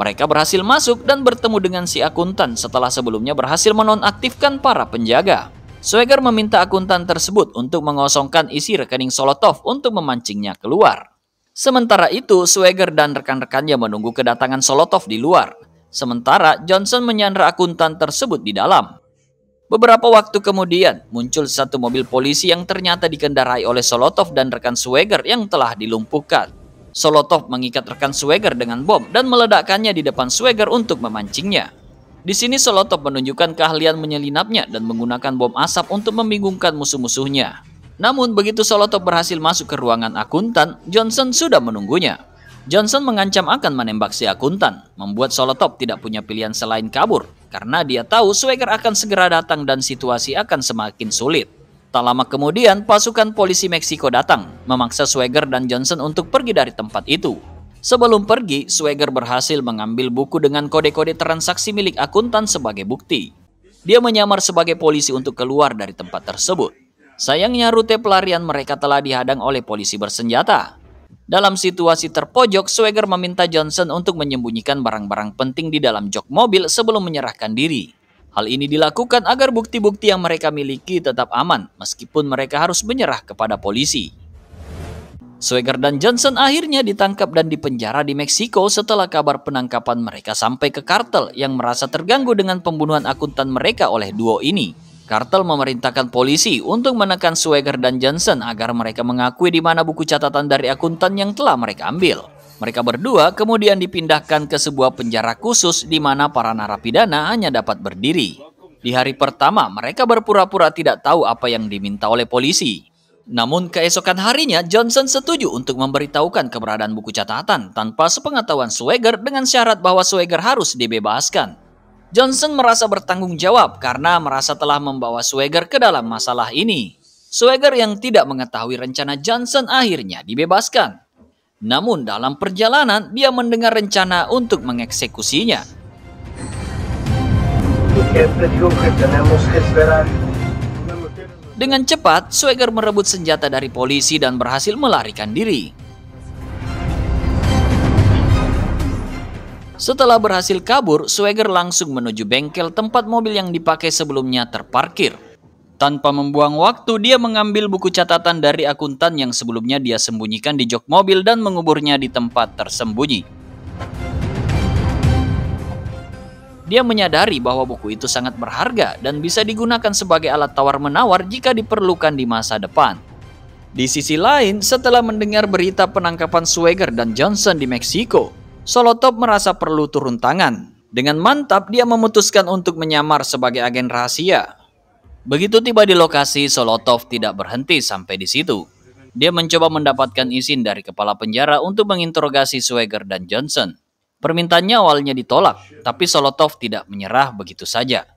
Mereka berhasil masuk dan bertemu dengan si akuntan setelah sebelumnya berhasil menonaktifkan para penjaga. Swagger meminta akuntan tersebut untuk mengosongkan isi rekening Solotov untuk memancingnya keluar. Sementara itu, Swagger dan rekan-rekannya menunggu kedatangan Solotov di luar. Sementara Johnson menyandra akuntan tersebut di dalam. Beberapa waktu kemudian, muncul satu mobil polisi yang ternyata dikendarai oleh Solotov dan rekan Swagger yang telah dilumpuhkan. Solotov mengikat rekan Swagger dengan bom dan meledakkannya di depan Swagger untuk memancingnya. Di sini Solotov menunjukkan keahlian menyelinapnya dan menggunakan bom asap untuk membingungkan musuh-musuhnya. Namun begitu Solotov berhasil masuk ke ruangan akuntan, Johnson sudah menunggunya. Johnson mengancam akan menembak si akuntan, membuat Solotov tidak punya pilihan selain kabur, karena dia tahu Swagger akan segera datang dan situasi akan semakin sulit. Tak lama kemudian, pasukan polisi Meksiko datang, memaksa Swagger dan Johnson untuk pergi dari tempat itu. Sebelum pergi, Swagger berhasil mengambil buku dengan kode-kode transaksi milik akuntan sebagai bukti. Dia menyamar sebagai polisi untuk keluar dari tempat tersebut. Sayangnya rute pelarian mereka telah dihadang oleh polisi bersenjata. Dalam situasi terpojok, Swagger meminta Johnson untuk menyembunyikan barang-barang penting di dalam jok mobil sebelum menyerahkan diri. Hal ini dilakukan agar bukti-bukti yang mereka miliki tetap aman, meskipun mereka harus menyerah kepada polisi. Swagger dan Johnson akhirnya ditangkap dan dipenjara di Meksiko setelah kabar penangkapan mereka sampai ke kartel yang merasa terganggu dengan pembunuhan akuntan mereka oleh duo ini. Kartel memerintahkan polisi untuk menekan Swagger dan Johnson agar mereka mengakui di mana buku catatan dari akuntan yang telah mereka ambil. Mereka berdua kemudian dipindahkan ke sebuah penjara khusus di mana para narapidana hanya dapat berdiri. Di hari pertama, mereka berpura-pura tidak tahu apa yang diminta oleh polisi. Namun keesokan harinya Johnson setuju untuk memberitahukan keberadaan buku catatan tanpa sepengetahuan Swagger dengan syarat bahwa Swagger harus dibebaskan. Johnson merasa bertanggung jawab karena merasa telah membawa Swagger ke dalam masalah ini. Swagger yang tidak mengetahui rencana Johnson akhirnya dibebaskan. Namun dalam perjalanan dia mendengar rencana untuk mengeksekusinya. Dengan cepat, Swagger merebut senjata dari polisi dan berhasil melarikan diri. Setelah berhasil kabur, Swagger langsung menuju bengkel tempat mobil yang dipakai sebelumnya terparkir. Tanpa membuang waktu, dia mengambil buku catatan dari akuntan yang sebelumnya dia sembunyikan di jok mobil dan menguburnya di tempat tersembunyi. Dia menyadari bahwa buku itu sangat berharga dan bisa digunakan sebagai alat tawar-menawar jika diperlukan di masa depan. Di sisi lain, setelah mendengar berita penangkapan Swagger dan Johnson di Meksiko, Solotov merasa perlu turun tangan. Dengan mantap, dia memutuskan untuk menyamar sebagai agen rahasia. Begitu tiba di lokasi, Solotov tidak berhenti sampai di situ. Dia mencoba mendapatkan izin dari kepala penjara untuk menginterogasi Swagger dan Johnson. Permintaannya awalnya ditolak, tapi Solotov tidak menyerah begitu saja.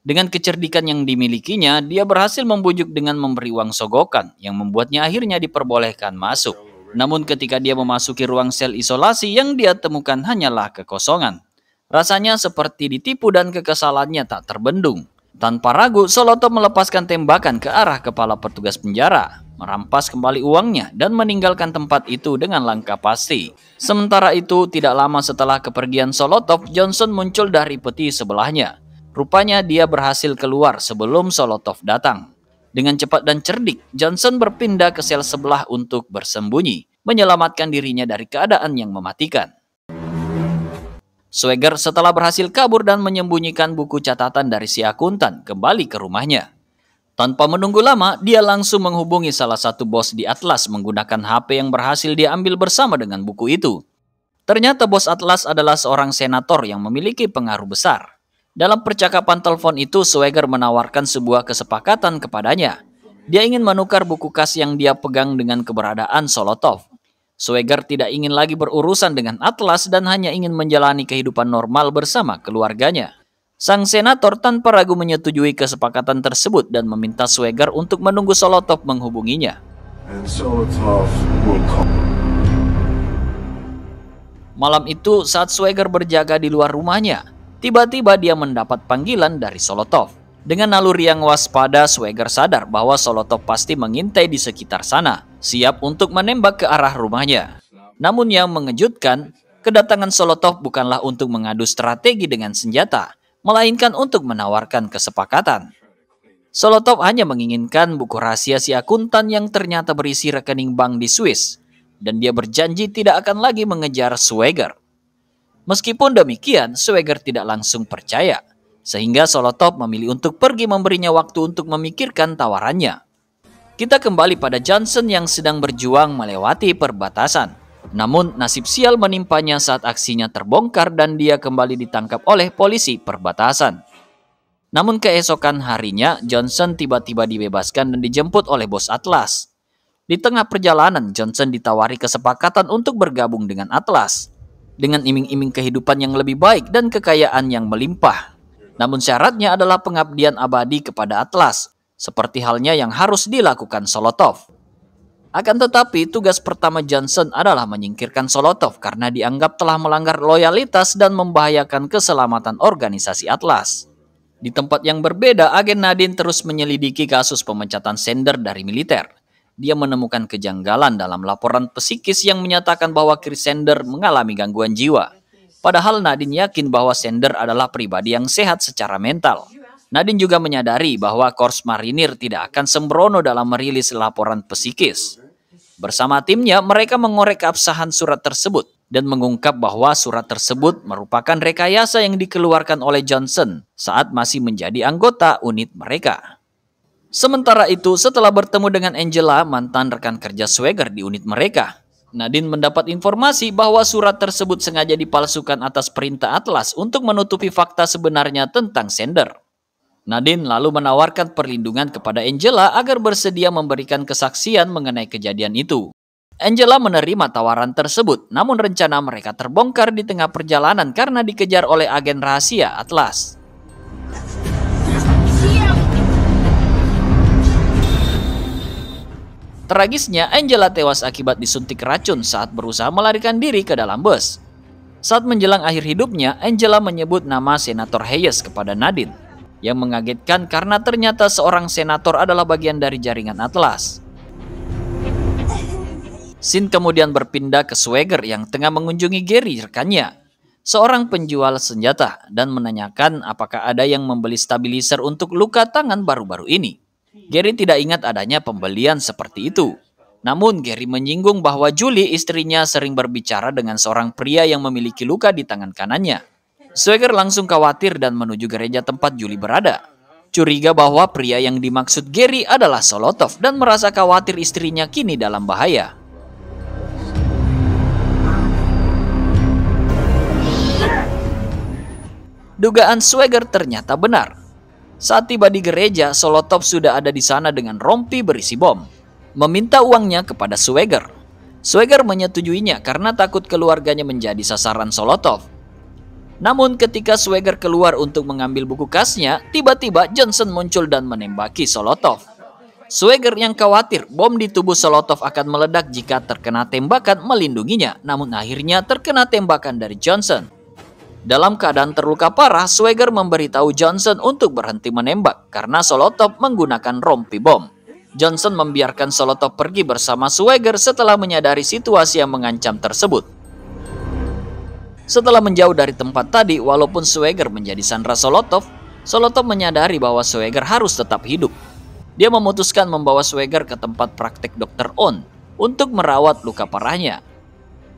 Dengan kecerdikan yang dimilikinya, dia berhasil membujuk dengan memberi uang sogokan yang membuatnya akhirnya diperbolehkan masuk. Namun ketika dia memasuki ruang sel isolasi yang dia temukan hanyalah kekosongan. Rasanya seperti ditipu dan kekesalannya tak terbendung. Tanpa ragu, Solotov melepaskan tembakan ke arah kepala petugas penjara, merampas kembali uangnya dan meninggalkan tempat itu dengan langkah pasti. Sementara itu, tidak lama setelah kepergian Solotov, Johnson muncul dari peti sebelahnya. Rupanya dia berhasil keluar sebelum Solotov datang. Dengan cepat dan cerdik, Johnson berpindah ke sel sebelah untuk bersembunyi, menyelamatkan dirinya dari keadaan yang mematikan. Swagger setelah berhasil kabur dan menyembunyikan buku catatan dari si akuntan kembali ke rumahnya. Tanpa menunggu lama, dia langsung menghubungi salah satu bos di Atlas menggunakan HP yang berhasil dia ambil bersama dengan buku itu. Ternyata bos Atlas adalah seorang senator yang memiliki pengaruh besar. Dalam percakapan telepon itu, Swagger menawarkan sebuah kesepakatan kepadanya. Dia ingin menukar buku kas yang dia pegang dengan keberadaan Solotov. Swagger tidak ingin lagi berurusan dengan Atlas dan hanya ingin menjalani kehidupan normal bersama keluarganya. Sang senator tanpa ragu menyetujui kesepakatan tersebut dan meminta Swegar untuk menunggu Solotov menghubunginya. Malam itu saat Swegar berjaga di luar rumahnya, tiba-tiba dia mendapat panggilan dari Solotov. Dengan naluri yang waspada, Swegar sadar bahwa Solotov pasti mengintai di sekitar sana, siap untuk menembak ke arah rumahnya. Namun yang mengejutkan, kedatangan Solotov bukanlah untuk mengadu strategi dengan senjata, melainkan untuk menawarkan kesepakatan. Solotov hanya menginginkan buku rahasia si akuntan yang ternyata berisi rekening bank di Swiss, dan dia berjanji tidak akan lagi mengejar Swagger. Meskipun demikian, Swagger tidak langsung percaya, sehingga Solotov memilih untuk pergi memberinya waktu untuk memikirkan tawarannya. Kita kembali pada Johnson yang sedang berjuang melewati perbatasan. Namun nasib sial menimpanya saat aksinya terbongkar dan dia kembali ditangkap oleh polisi perbatasan. Namun keesokan harinya Johnson tiba-tiba dibebaskan dan dijemput oleh bos Atlas. Di tengah perjalanan Johnson ditawari kesepakatan untuk bergabung dengan Atlas dengan iming-iming kehidupan yang lebih baik dan kekayaan yang melimpah. Namun syaratnya adalah pengabdian abadi kepada Atlas, seperti halnya yang harus dilakukan Solotov. Akan tetapi, tugas pertama Johnson adalah menyingkirkan Solotov karena dianggap telah melanggar loyalitas dan membahayakan keselamatan organisasi Atlas. Di tempat yang berbeda, agen Nadine terus menyelidiki kasus pemecatan sender dari militer. Dia menemukan kejanggalan dalam laporan psikis yang menyatakan bahwa Chris Sender mengalami gangguan jiwa. Padahal Nadine yakin bahwa Sender adalah pribadi yang sehat secara mental. Nadin juga menyadari bahwa Kors Marinir tidak akan sembrono dalam merilis laporan psikis. Bersama timnya, mereka mengorek keabsahan surat tersebut dan mengungkap bahwa surat tersebut merupakan rekayasa yang dikeluarkan oleh Johnson saat masih menjadi anggota unit mereka. Sementara itu, setelah bertemu dengan Angela, mantan rekan kerja Swagger di unit mereka, Nadine mendapat informasi bahwa surat tersebut sengaja dipalsukan atas perintah Atlas untuk menutupi fakta sebenarnya tentang Sender. Nadine lalu menawarkan perlindungan kepada Angela agar bersedia memberikan kesaksian mengenai kejadian itu. Angela menerima tawaran tersebut, namun rencana mereka terbongkar di tengah perjalanan karena dikejar oleh agen rahasia Atlas. Tragisnya, Angela tewas akibat disuntik racun saat berusaha melarikan diri ke dalam bus. Saat menjelang akhir hidupnya, Angela menyebut nama Senator Hayes kepada Nadine yang mengagetkan karena ternyata seorang senator adalah bagian dari jaringan Atlas. Sin kemudian berpindah ke Swagger yang tengah mengunjungi Gary rekannya, seorang penjual senjata dan menanyakan apakah ada yang membeli stabilizer untuk luka tangan baru-baru ini. Gary tidak ingat adanya pembelian seperti itu. Namun Gary menyinggung bahwa Julie istrinya sering berbicara dengan seorang pria yang memiliki luka di tangan kanannya. Swagger langsung khawatir dan menuju gereja tempat Juli berada. Curiga bahwa pria yang dimaksud Gary adalah Solotov dan merasa khawatir istrinya kini dalam bahaya. Dugaan Swagger ternyata benar. Saat tiba di gereja, Solotov sudah ada di sana dengan rompi berisi bom. Meminta uangnya kepada Swagger. Swagger menyetujuinya karena takut keluarganya menjadi sasaran Solotov. Namun ketika Swagger keluar untuk mengambil buku kasnya, tiba-tiba Johnson muncul dan menembaki Solotov. Swagger yang khawatir bom di tubuh Solotov akan meledak jika terkena tembakan melindunginya, namun akhirnya terkena tembakan dari Johnson. Dalam keadaan terluka parah, Swagger memberitahu Johnson untuk berhenti menembak karena Solotov menggunakan rompi bom. Johnson membiarkan Solotov pergi bersama Swagger setelah menyadari situasi yang mengancam tersebut. Setelah menjauh dari tempat tadi, walaupun Swagger menjadi sandra Solotov, Solotov menyadari bahwa Swagger harus tetap hidup. Dia memutuskan membawa Swagger ke tempat praktek Dr. On untuk merawat luka parahnya.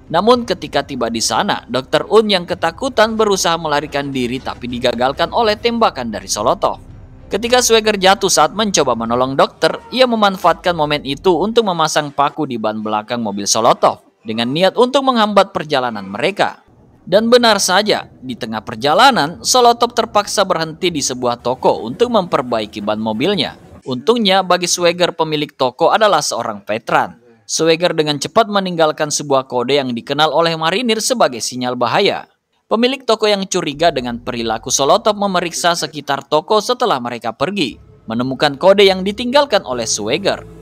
Namun ketika tiba di sana, Dr. Un yang ketakutan berusaha melarikan diri tapi digagalkan oleh tembakan dari Solotov. Ketika Swagger jatuh saat mencoba menolong dokter, ia memanfaatkan momen itu untuk memasang paku di ban belakang mobil Solotov dengan niat untuk menghambat perjalanan mereka. Dan benar saja, di tengah perjalanan, Solotop terpaksa berhenti di sebuah toko untuk memperbaiki ban mobilnya. Untungnya bagi Swagger pemilik toko adalah seorang veteran. Swagger dengan cepat meninggalkan sebuah kode yang dikenal oleh marinir sebagai sinyal bahaya. Pemilik toko yang curiga dengan perilaku Solotop memeriksa sekitar toko setelah mereka pergi, menemukan kode yang ditinggalkan oleh Swagger.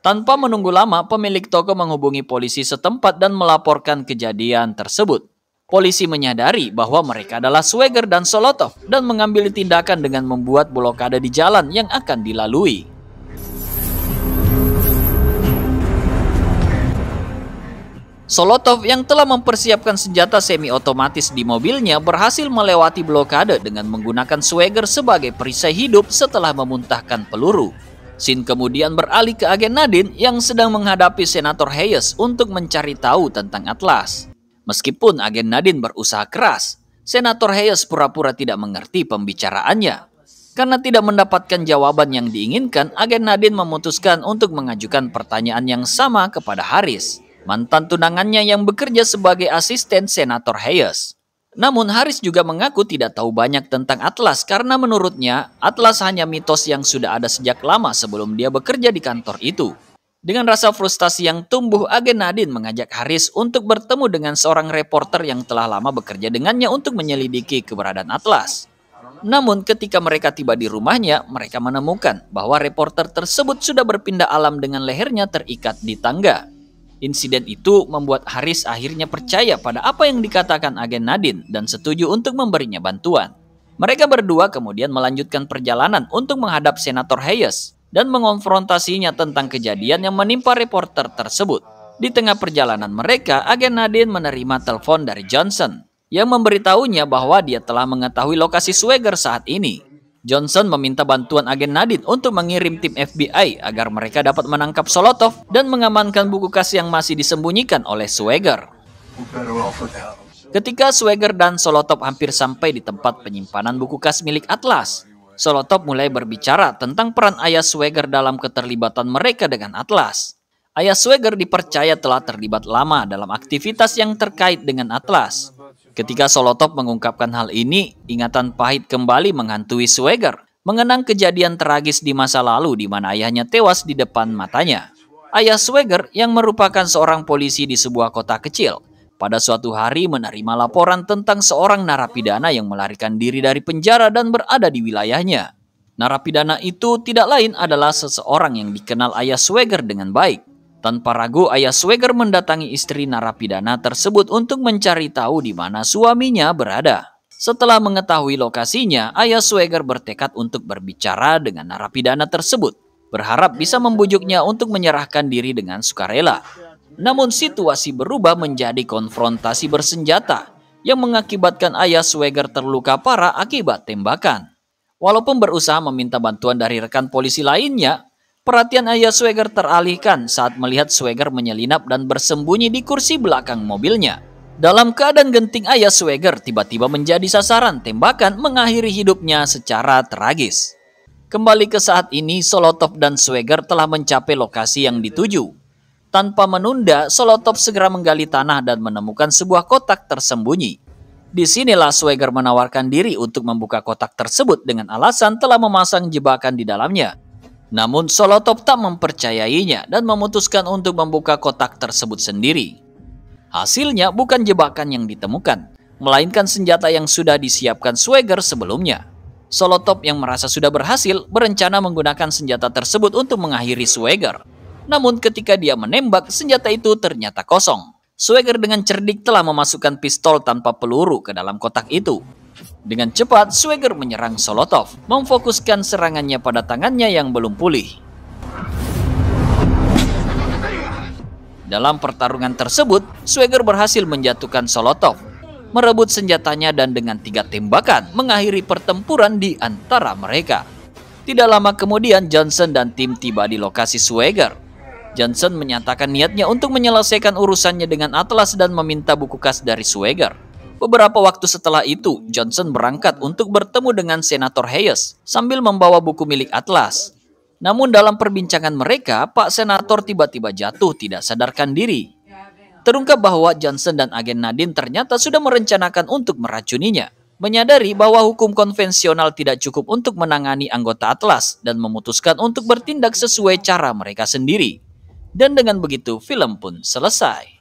Tanpa menunggu lama, pemilik toko menghubungi polisi setempat dan melaporkan kejadian tersebut. Polisi menyadari bahwa mereka adalah Swagger dan Solotov dan mengambil tindakan dengan membuat blokade di jalan yang akan dilalui. Solotov yang telah mempersiapkan senjata semi-otomatis di mobilnya berhasil melewati blokade dengan menggunakan Swagger sebagai perisai hidup setelah memuntahkan peluru. Sin kemudian beralih ke agen Nadine yang sedang menghadapi Senator Hayes untuk mencari tahu tentang Atlas. Meskipun agen Nadine berusaha keras, Senator Hayes pura-pura tidak mengerti pembicaraannya. Karena tidak mendapatkan jawaban yang diinginkan, agen Nadine memutuskan untuk mengajukan pertanyaan yang sama kepada Harris, mantan tunangannya yang bekerja sebagai asisten Senator Hayes. Namun Haris juga mengaku tidak tahu banyak tentang Atlas karena menurutnya Atlas hanya mitos yang sudah ada sejak lama sebelum dia bekerja di kantor itu. Dengan rasa frustasi yang tumbuh, agen Nadine mengajak Haris untuk bertemu dengan seorang reporter yang telah lama bekerja dengannya untuk menyelidiki keberadaan Atlas. Namun ketika mereka tiba di rumahnya, mereka menemukan bahwa reporter tersebut sudah berpindah alam dengan lehernya terikat di tangga. Insiden itu membuat Haris akhirnya percaya pada apa yang dikatakan agen Nadine dan setuju untuk memberinya bantuan. Mereka berdua kemudian melanjutkan perjalanan untuk menghadap Senator Hayes dan mengonfrontasinya tentang kejadian yang menimpa reporter tersebut. Di tengah perjalanan mereka, agen Nadine menerima telepon dari Johnson yang memberitahunya bahwa dia telah mengetahui lokasi Swagger saat ini. Johnson meminta bantuan agen Nadine untuk mengirim tim FBI agar mereka dapat menangkap Solotov dan mengamankan buku kas yang masih disembunyikan oleh Swagger. Ketika Swagger dan Solotov hampir sampai di tempat penyimpanan buku kas milik Atlas, Solotov mulai berbicara tentang peran ayah Swagger dalam keterlibatan mereka dengan Atlas. Ayah Swagger dipercaya telah terlibat lama dalam aktivitas yang terkait dengan Atlas. Ketika Solotop mengungkapkan hal ini, ingatan pahit kembali menghantui Swagger, mengenang kejadian tragis di masa lalu di mana ayahnya tewas di depan matanya. Ayah Swagger yang merupakan seorang polisi di sebuah kota kecil, pada suatu hari menerima laporan tentang seorang narapidana yang melarikan diri dari penjara dan berada di wilayahnya. Narapidana itu tidak lain adalah seseorang yang dikenal ayah Swagger dengan baik. Tanpa ragu, ayah Sweger mendatangi istri narapidana tersebut untuk mencari tahu di mana suaminya berada. Setelah mengetahui lokasinya, ayah Sweger bertekad untuk berbicara dengan narapidana tersebut, berharap bisa membujuknya untuk menyerahkan diri dengan sukarela. Namun situasi berubah menjadi konfrontasi bersenjata yang mengakibatkan ayah Sweger terluka parah akibat tembakan. Walaupun berusaha meminta bantuan dari rekan polisi lainnya, Perhatian ayah Swagger teralihkan saat melihat Swagger menyelinap dan bersembunyi di kursi belakang mobilnya. Dalam keadaan genting ayah Swagger tiba-tiba menjadi sasaran tembakan mengakhiri hidupnya secara tragis. Kembali ke saat ini, Solotov dan Swagger telah mencapai lokasi yang dituju. Tanpa menunda, Solotov segera menggali tanah dan menemukan sebuah kotak tersembunyi. Disinilah Swagger menawarkan diri untuk membuka kotak tersebut dengan alasan telah memasang jebakan di dalamnya. Namun Solotop tak mempercayainya dan memutuskan untuk membuka kotak tersebut sendiri. Hasilnya bukan jebakan yang ditemukan, melainkan senjata yang sudah disiapkan Swagger sebelumnya. Solotop yang merasa sudah berhasil berencana menggunakan senjata tersebut untuk mengakhiri Swagger. Namun ketika dia menembak, senjata itu ternyata kosong. Swagger dengan cerdik telah memasukkan pistol tanpa peluru ke dalam kotak itu. Dengan cepat, Swagger menyerang Solotov, memfokuskan serangannya pada tangannya yang belum pulih. Dalam pertarungan tersebut, Swagger berhasil menjatuhkan Solotov, merebut senjatanya dan dengan tiga tembakan mengakhiri pertempuran di antara mereka. Tidak lama kemudian, Johnson dan tim tiba di lokasi Swagger Johnson menyatakan niatnya untuk menyelesaikan urusannya dengan Atlas dan meminta buku kas dari Swagger. Beberapa waktu setelah itu, Johnson berangkat untuk bertemu dengan Senator Hayes sambil membawa buku milik Atlas. Namun dalam perbincangan mereka, Pak Senator tiba-tiba jatuh tidak sadarkan diri. Terungkap bahwa Johnson dan agen Nadine ternyata sudah merencanakan untuk meracuninya. Menyadari bahwa hukum konvensional tidak cukup untuk menangani anggota Atlas dan memutuskan untuk bertindak sesuai cara mereka sendiri. Dan dengan begitu film pun selesai.